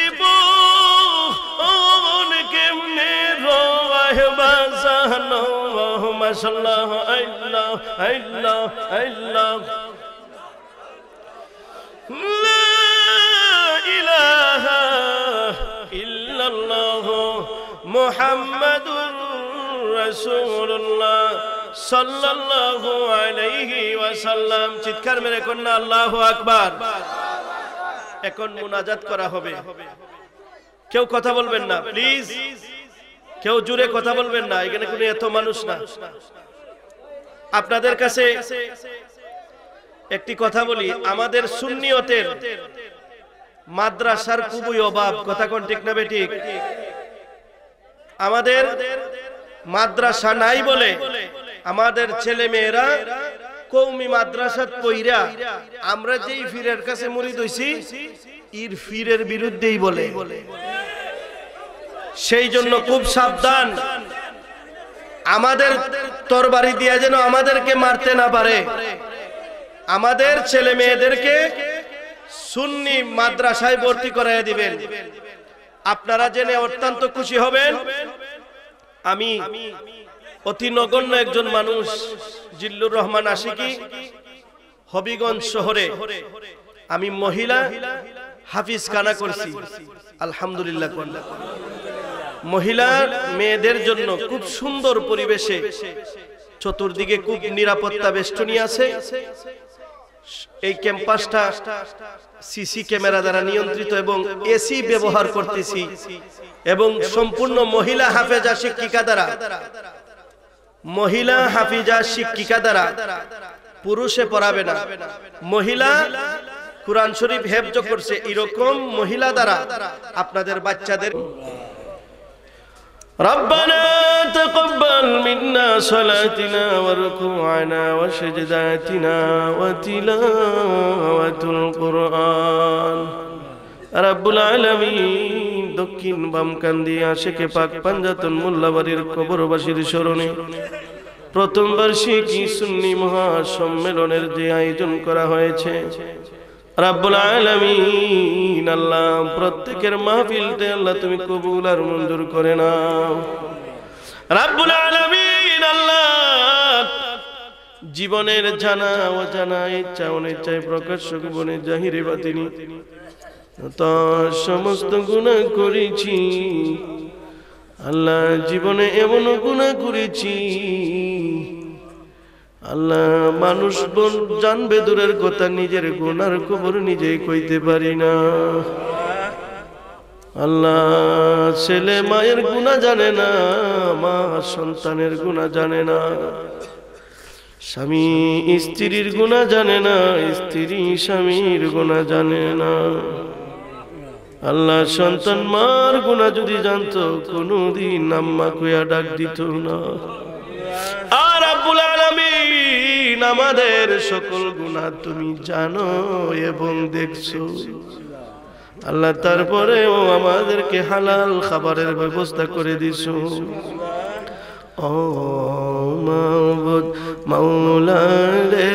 مسلح ইলাহা ইল্লাল্লাহ সাল্লাল্লাহু আলাইহি ওয়াসাল্লাম চিৎকার মেরে কন্যা আল্লাহু আকবার এখন মুনাজাত করা হবে কেউ কথা বলবেন না প্লিজ কেউ জুড়ে কথা বলবেন না এখানে কোনো এত মানুষ না আপনাদের কাছে একটি কথা বলি আমাদের সুন্নিয়তের মাদ্রাসার খুবই অভাব কথা কোন ঠিক না বেঠিক আমাদের মাদ্রাসা নাই বলে আমাদের ছেলে মেয়েরা কৌমি মাদ্রাসাত পইরা আমরা যেই ফিরের কাছে মরিদ হইছি ইর ফিরের বিরুদ্ধেই বলে সেই জন্য খুব সাবধান আমাদের তরবারি দিয়া যেন আমাদেরকে মারতে না পারে আমাদের ছেলে মেয়েদেরকে সুন্নি মাদ্রাসায় ভর্তি করাই দিবেন আপনারা জেনে অত্যন্ত খুশি হবেন আমি অতি নগণ্য একজন মানুষ জিল্লুর রহমান আশিকি হবিগঞ্জ শহরে আমি মহিলা হাফিজ কানা করছি আলহামদুলিল্লাহ মহিলা মেয়েদের জন্য খুব সুন্দর পরিবেশে চতুর্দিকে খুব নিরাপত্তা বেষ্টনী আছে এই ক্যাম্পাসটা সিসি ক্যামেরা দ্বারা নিয়ন্ত্রিত এবং এসি ব্যবহার করতেছি এবং সম্পূর্ণ মহিলা হাফেজা শিক্ষিকা দ্বারা মহিলা হাফিজা শিক্ষিকা দ্বারা পুরুষে পড়াবে না মহিলা কোরআন শরীফ হেফজ করছে এরকম মহিলা দ্বারা আপনাদের বাচ্চাদের ربنا تقبل منا صلاتنا وركوعنا وسجداتنا وتلاوة القرآن رب العالمين দক্ষিণ বামকান্দি আশেকে পাক পাঞ্জাতন মোল্লাবাড়ির কবরবাসীর স্মরণে প্রথম বার্ষিকী সুন্নি মহাসম্মেলনের যে আয়োজন করা হয়েছে রাব্বুল আলামিন আল্লাহ প্রত্যেকের মাহফিলতে আল্লাহ তুমি কবুল আর মঞ্জুর করে নাও রাব্বুল আলামিন আল্লাহ জীবনের জানা ও জানা ইচ্ছা অনিচ্ছায় প্রকাশ্য গুণে জাহিরে বাতিনি তা সমস্ত গুনাহ করেছি আল্লাহ জীবনে এমন গুনাহ করেছি আল্লাহ মানুষ জানবে দূরের কথা নিজের গুনার খবর নিজেই কইতে পারি না আল্লাহ ছেলে মায়ের গুণা জানে না মা সন্তানের গুণা জানে না স্বামী স্ত্রীর গুণা জানে না স্ত্রী স্বামীর গুণা জানে না আল্লাহ সন্তান মার গুণা যদি জানতো কোনোদিন আম্মা কুয়া ডাক দিত না আর আব্বুল আমাদের সকল গুণা তুমি জানো এবং দেখছো আল্লাহ তারপরেও আমাদেরকে হালাল খাবারের ব্যবস্থা করে দিছো ও মাবুদ মাওলা রে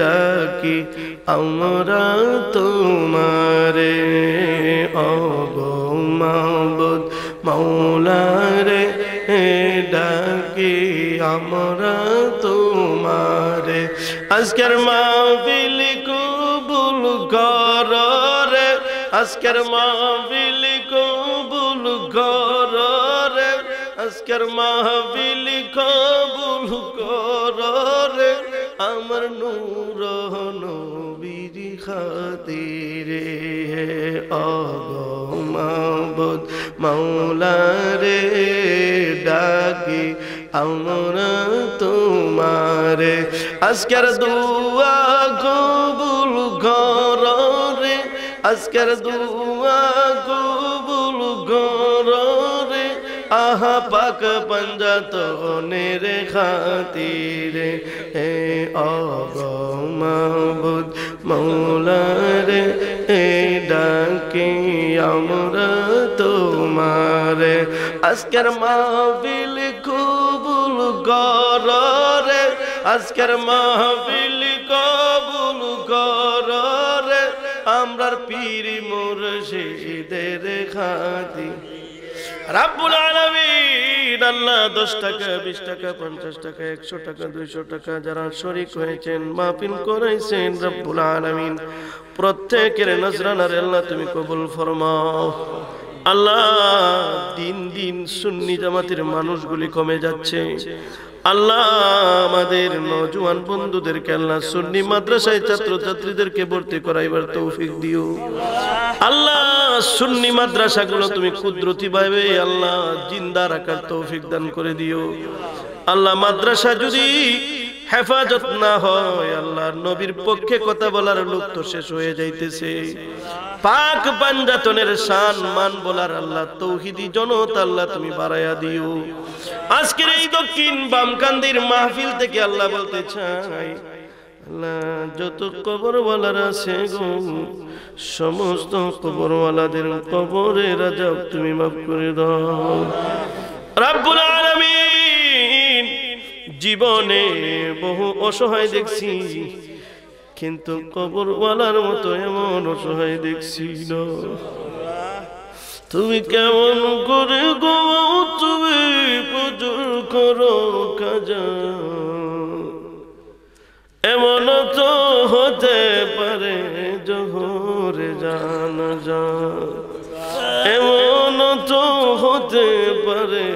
ডাকি আমরা তোমারে ও মাবুদ মাওলা রে ডাকি আমরা তোমারে আজকের মাহফিল কবুল কর রে আজকের মাহফিল কবুল কর রে আজকের মাহফিল কবুল কর রে আমার নূর নবীর খাতিরে অগমাবদ মৌলা রে ডাকি আমরা তোমারে আজকের দুয়া কবুল ঘর রে আজকের দুয়া কবুল ঘর আহা পাক পঞ্জা তোনের খাতিরে হে অগ মাহবুদ মৌলারে হে ডাকি আমরা তোমারে আজকের মাহবিল কবুল কর রে আজকের মাহবিল কবুল কর রে আমরার পীর মুর্শিদের খাতির রাব্বুল আলামিন আল্লাহ 10 টাকা 20 টাকা 50 টাকা 100 টাকা 200 টাকা যারা শরীক হয়েছেন মাফিন করেছেন রাব্বুল আলামিন প্রত্যেকের নজরানার আল্লাহ তুমি কবুল ফরমাও আল্লাহ দিন দিন সুন্নি জামাতের মানুষগুলি কমে যাচ্ছে আল্লাহ আমাদের নজওয়ান বন্ধুদের কেলনা সুন্নি মাদ্রাসায় ছাত্র ছাত্রীদেরকে ভর্তি করাইবার তৌফিক দিও আল্লাহ সুন্নি মাদ্রাসাগুলো তুমি কুদরতি ভাবে আল্লাহ জিন্দা রাখার তৌফিক দান করে দিও আল্লাহ মাদ্রাসা যদি হেফাজত না হয় আল্লাহর নবীর পক্ষে কথা বলার লোক তো শেষ হয়ে যাইতেছে পাক পাঞ্জাতনের শান মান বলার আল্লাহ তৌহিদি জনতা আল্লাহ তুমি বাড়াইয়া দিও আজকের এই দক্ষিণ বামকান্দির মাহফিল থেকে আল্লাহ বলতে চাই যত কবরওয়ালার আছে গো সমস্ত কবরওয়ালাদের কবরে রাজা তুমি মাফ করে দাও রাব্বুল আলামিন জীবনে বহু অসহায় দেখছি কিন্তু কবরওয়ালার মতো এমন অসহায় দেখছি তুমি কেমন করে গো তুমি পুজোর করো কাজা এমন তো হতে পারে জহরে জানা যা এমন তো হতে পারে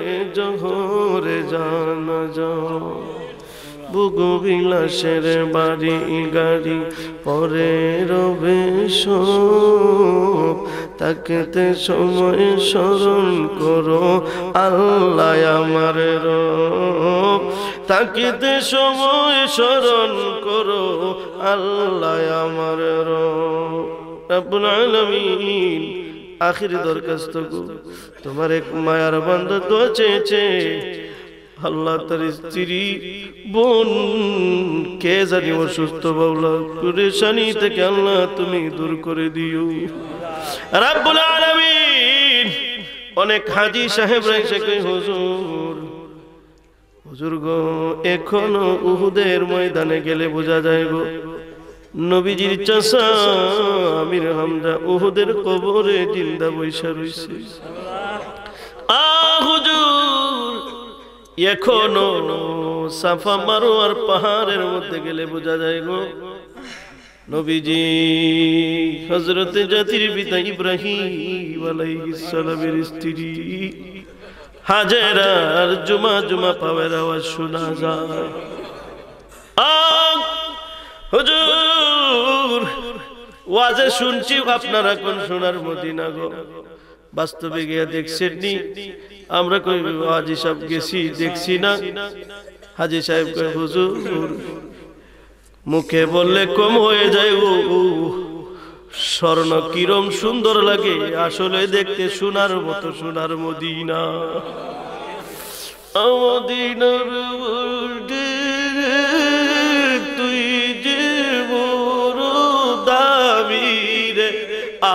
ভোরে জানা যাও বুগু বিলাসের বাড়ি গাড়ি পরে রবে তাকেতে সময় স্মরণ করো আল্লাহ আমার রব তাকেতে সময় স্মরণ করো আল্লাহ আমার রব রব্বুল আখির দরখাস্ত গো তোমার এক মায়ার বান্ধব তো চেয়েছে আল্লাহ তার স্ত্রী বোন কে জানি অসুস্থ বাবলা পরেশানি থেকে আল্লাহ তুমি দূর করে দিও রাব্বুল আলামিন অনেক হাজি সাহেব রয়েছে কই হুজুর হুজুর গো এখনো উহুদের ময়দানে গেলে বোঝা যায় গো নবীজির চাষা আমির হামদা ওহদের কবরে জিন্দা বৈশা রয়েছে এখনো সাফা আর পাহাড়ের মধ্যে গেলে বোঝা যায় গো নবীজি হজরতে জাতির পিতা ইব্রাহিম স্ত্রী হাজেরার জুমা জুমা পাওয়ার আওয়াজ শোনা যায় হুজুর ওয়াজে শুনছি আপনারা কোন সোনার মদিনা গো বাস্তবে গিয়ে দেখছেন নি আমরা কই হাজি সব গেছি দেখছি না হাজি সাহেব কই হুজুর মুখে বললে কম হয়ে যায় ও স্বর্ণ কিরম সুন্দর লাগে আসলে দেখতে সোনার মতো সোনার মদিনা মদিনার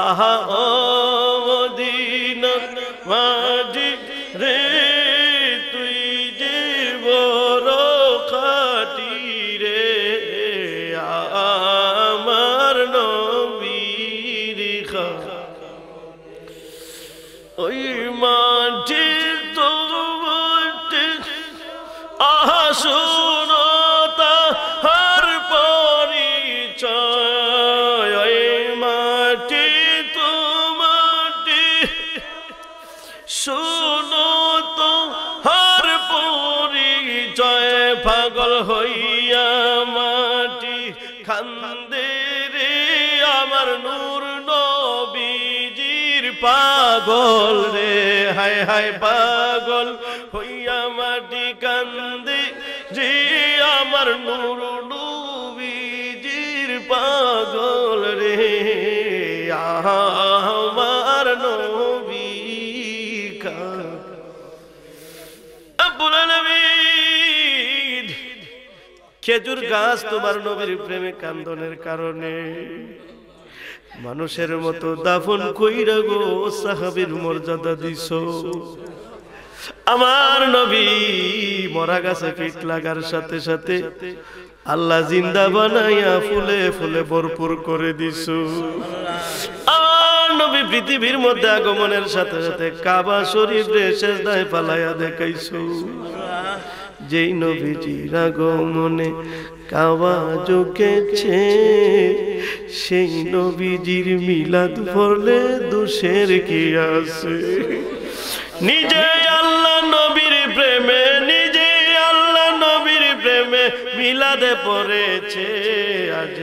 آہ دین م পাগল রে হাই হায় পাগল হইয়া মাটি কান্দি জি আমার নুরু ডুবিজির পাগল রে আমার নবী খেজুর গাছ তোমার নবীর প্রেমে কান্দনের কারণে মানুষের মতো দাফন কইরা গো সাহাবির মর্যাদা দিস আমার নবী মরা গাছে কীট লাগার সাথে সাথে আল্লাহ জিন্দা বানাইয়া ফুলে ফুলে ভরপুর করে দিস নবী পৃথিবীর মধ্যে আগমনের সাথে সাথে কাবা শরীফ শেষ দায় পালাইয়া দেখাইছো যেই নবীজির আগমনে কাওয়া জোকেছে সেই নবীজির মিলাদ পড়লে দোষের কি আছে নিজে আল্লাহ নবীর প্রেমে মিলাদে পড়েছে আজ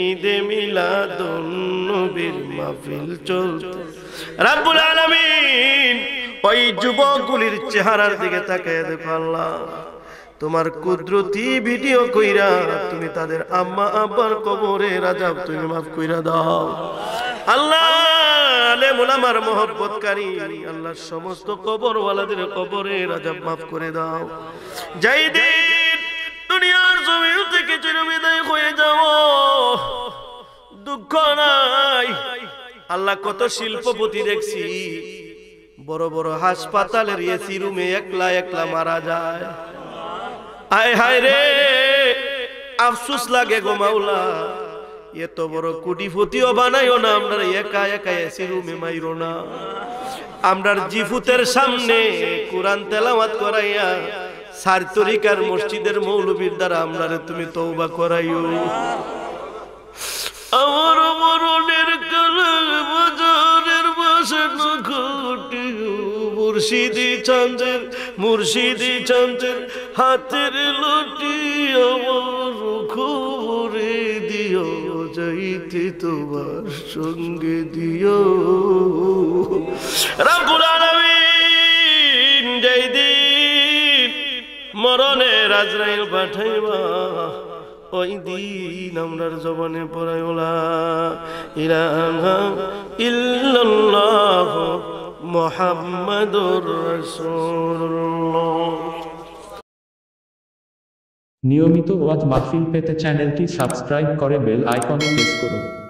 ঈদে মিলাদ নবীর মাহফিল চলতে রাব্বুল আলামিন ওই যুবকগুলির চেহারার দিকে তাকিয়ে দেখো আল্লাহ তোমার কুদরতি ভিডিও কইরা তুমি তাদের আম্মা আব্বার কবরে রাজাব তুমি মাফ কইরা দাও আল্লাহ আমার মোহব্বতকারী আল্লাহর সমস্ত কবরে রাজাব মাফ করে দাও যাই দেই দুনিয়ার জমিন থেকে চিরবিদায় হয়ে যাব দুঃখ নাই আল্লাহ কত শিল্পপতি দেখছি বড় বড় হাসপাতালের এসি রুমে একলা একলা মারা যায় আয় হায় রে আফসুস লাগে গো মাওলা এত বড় কুটিপতিও বানাইও না আমরা একা একা এসি রুমে মাইরো না আমরার জিফুতের সামনে কোরআন তেলাওয়াত করাইয়া সার তরিকার মসজিদের মৌলবীর দ্বারা আমরা তুমি তৌবা করাইও আমার মরণের কালা বাজারের বাসে নখটি মুর্শিদি চাঁদের মুর্শিদি চাঁদের হাতের লটি আমার ঘুরে দিও যাইতে তোমার সঙ্গে দিও রাবুল আলামিন যাই দিও মরণে রাজরাইল পাঠাইবা ওই দিন আমরার জবনে পড়াই ওলা ইল্লাল্লাহ রাসূলুল্লাহ নিয়মিত ওয়াজ মাহফিল পেতে চ্যানেলটি সাবস্ক্রাইব করে বেল আইকনে প্রেস করুন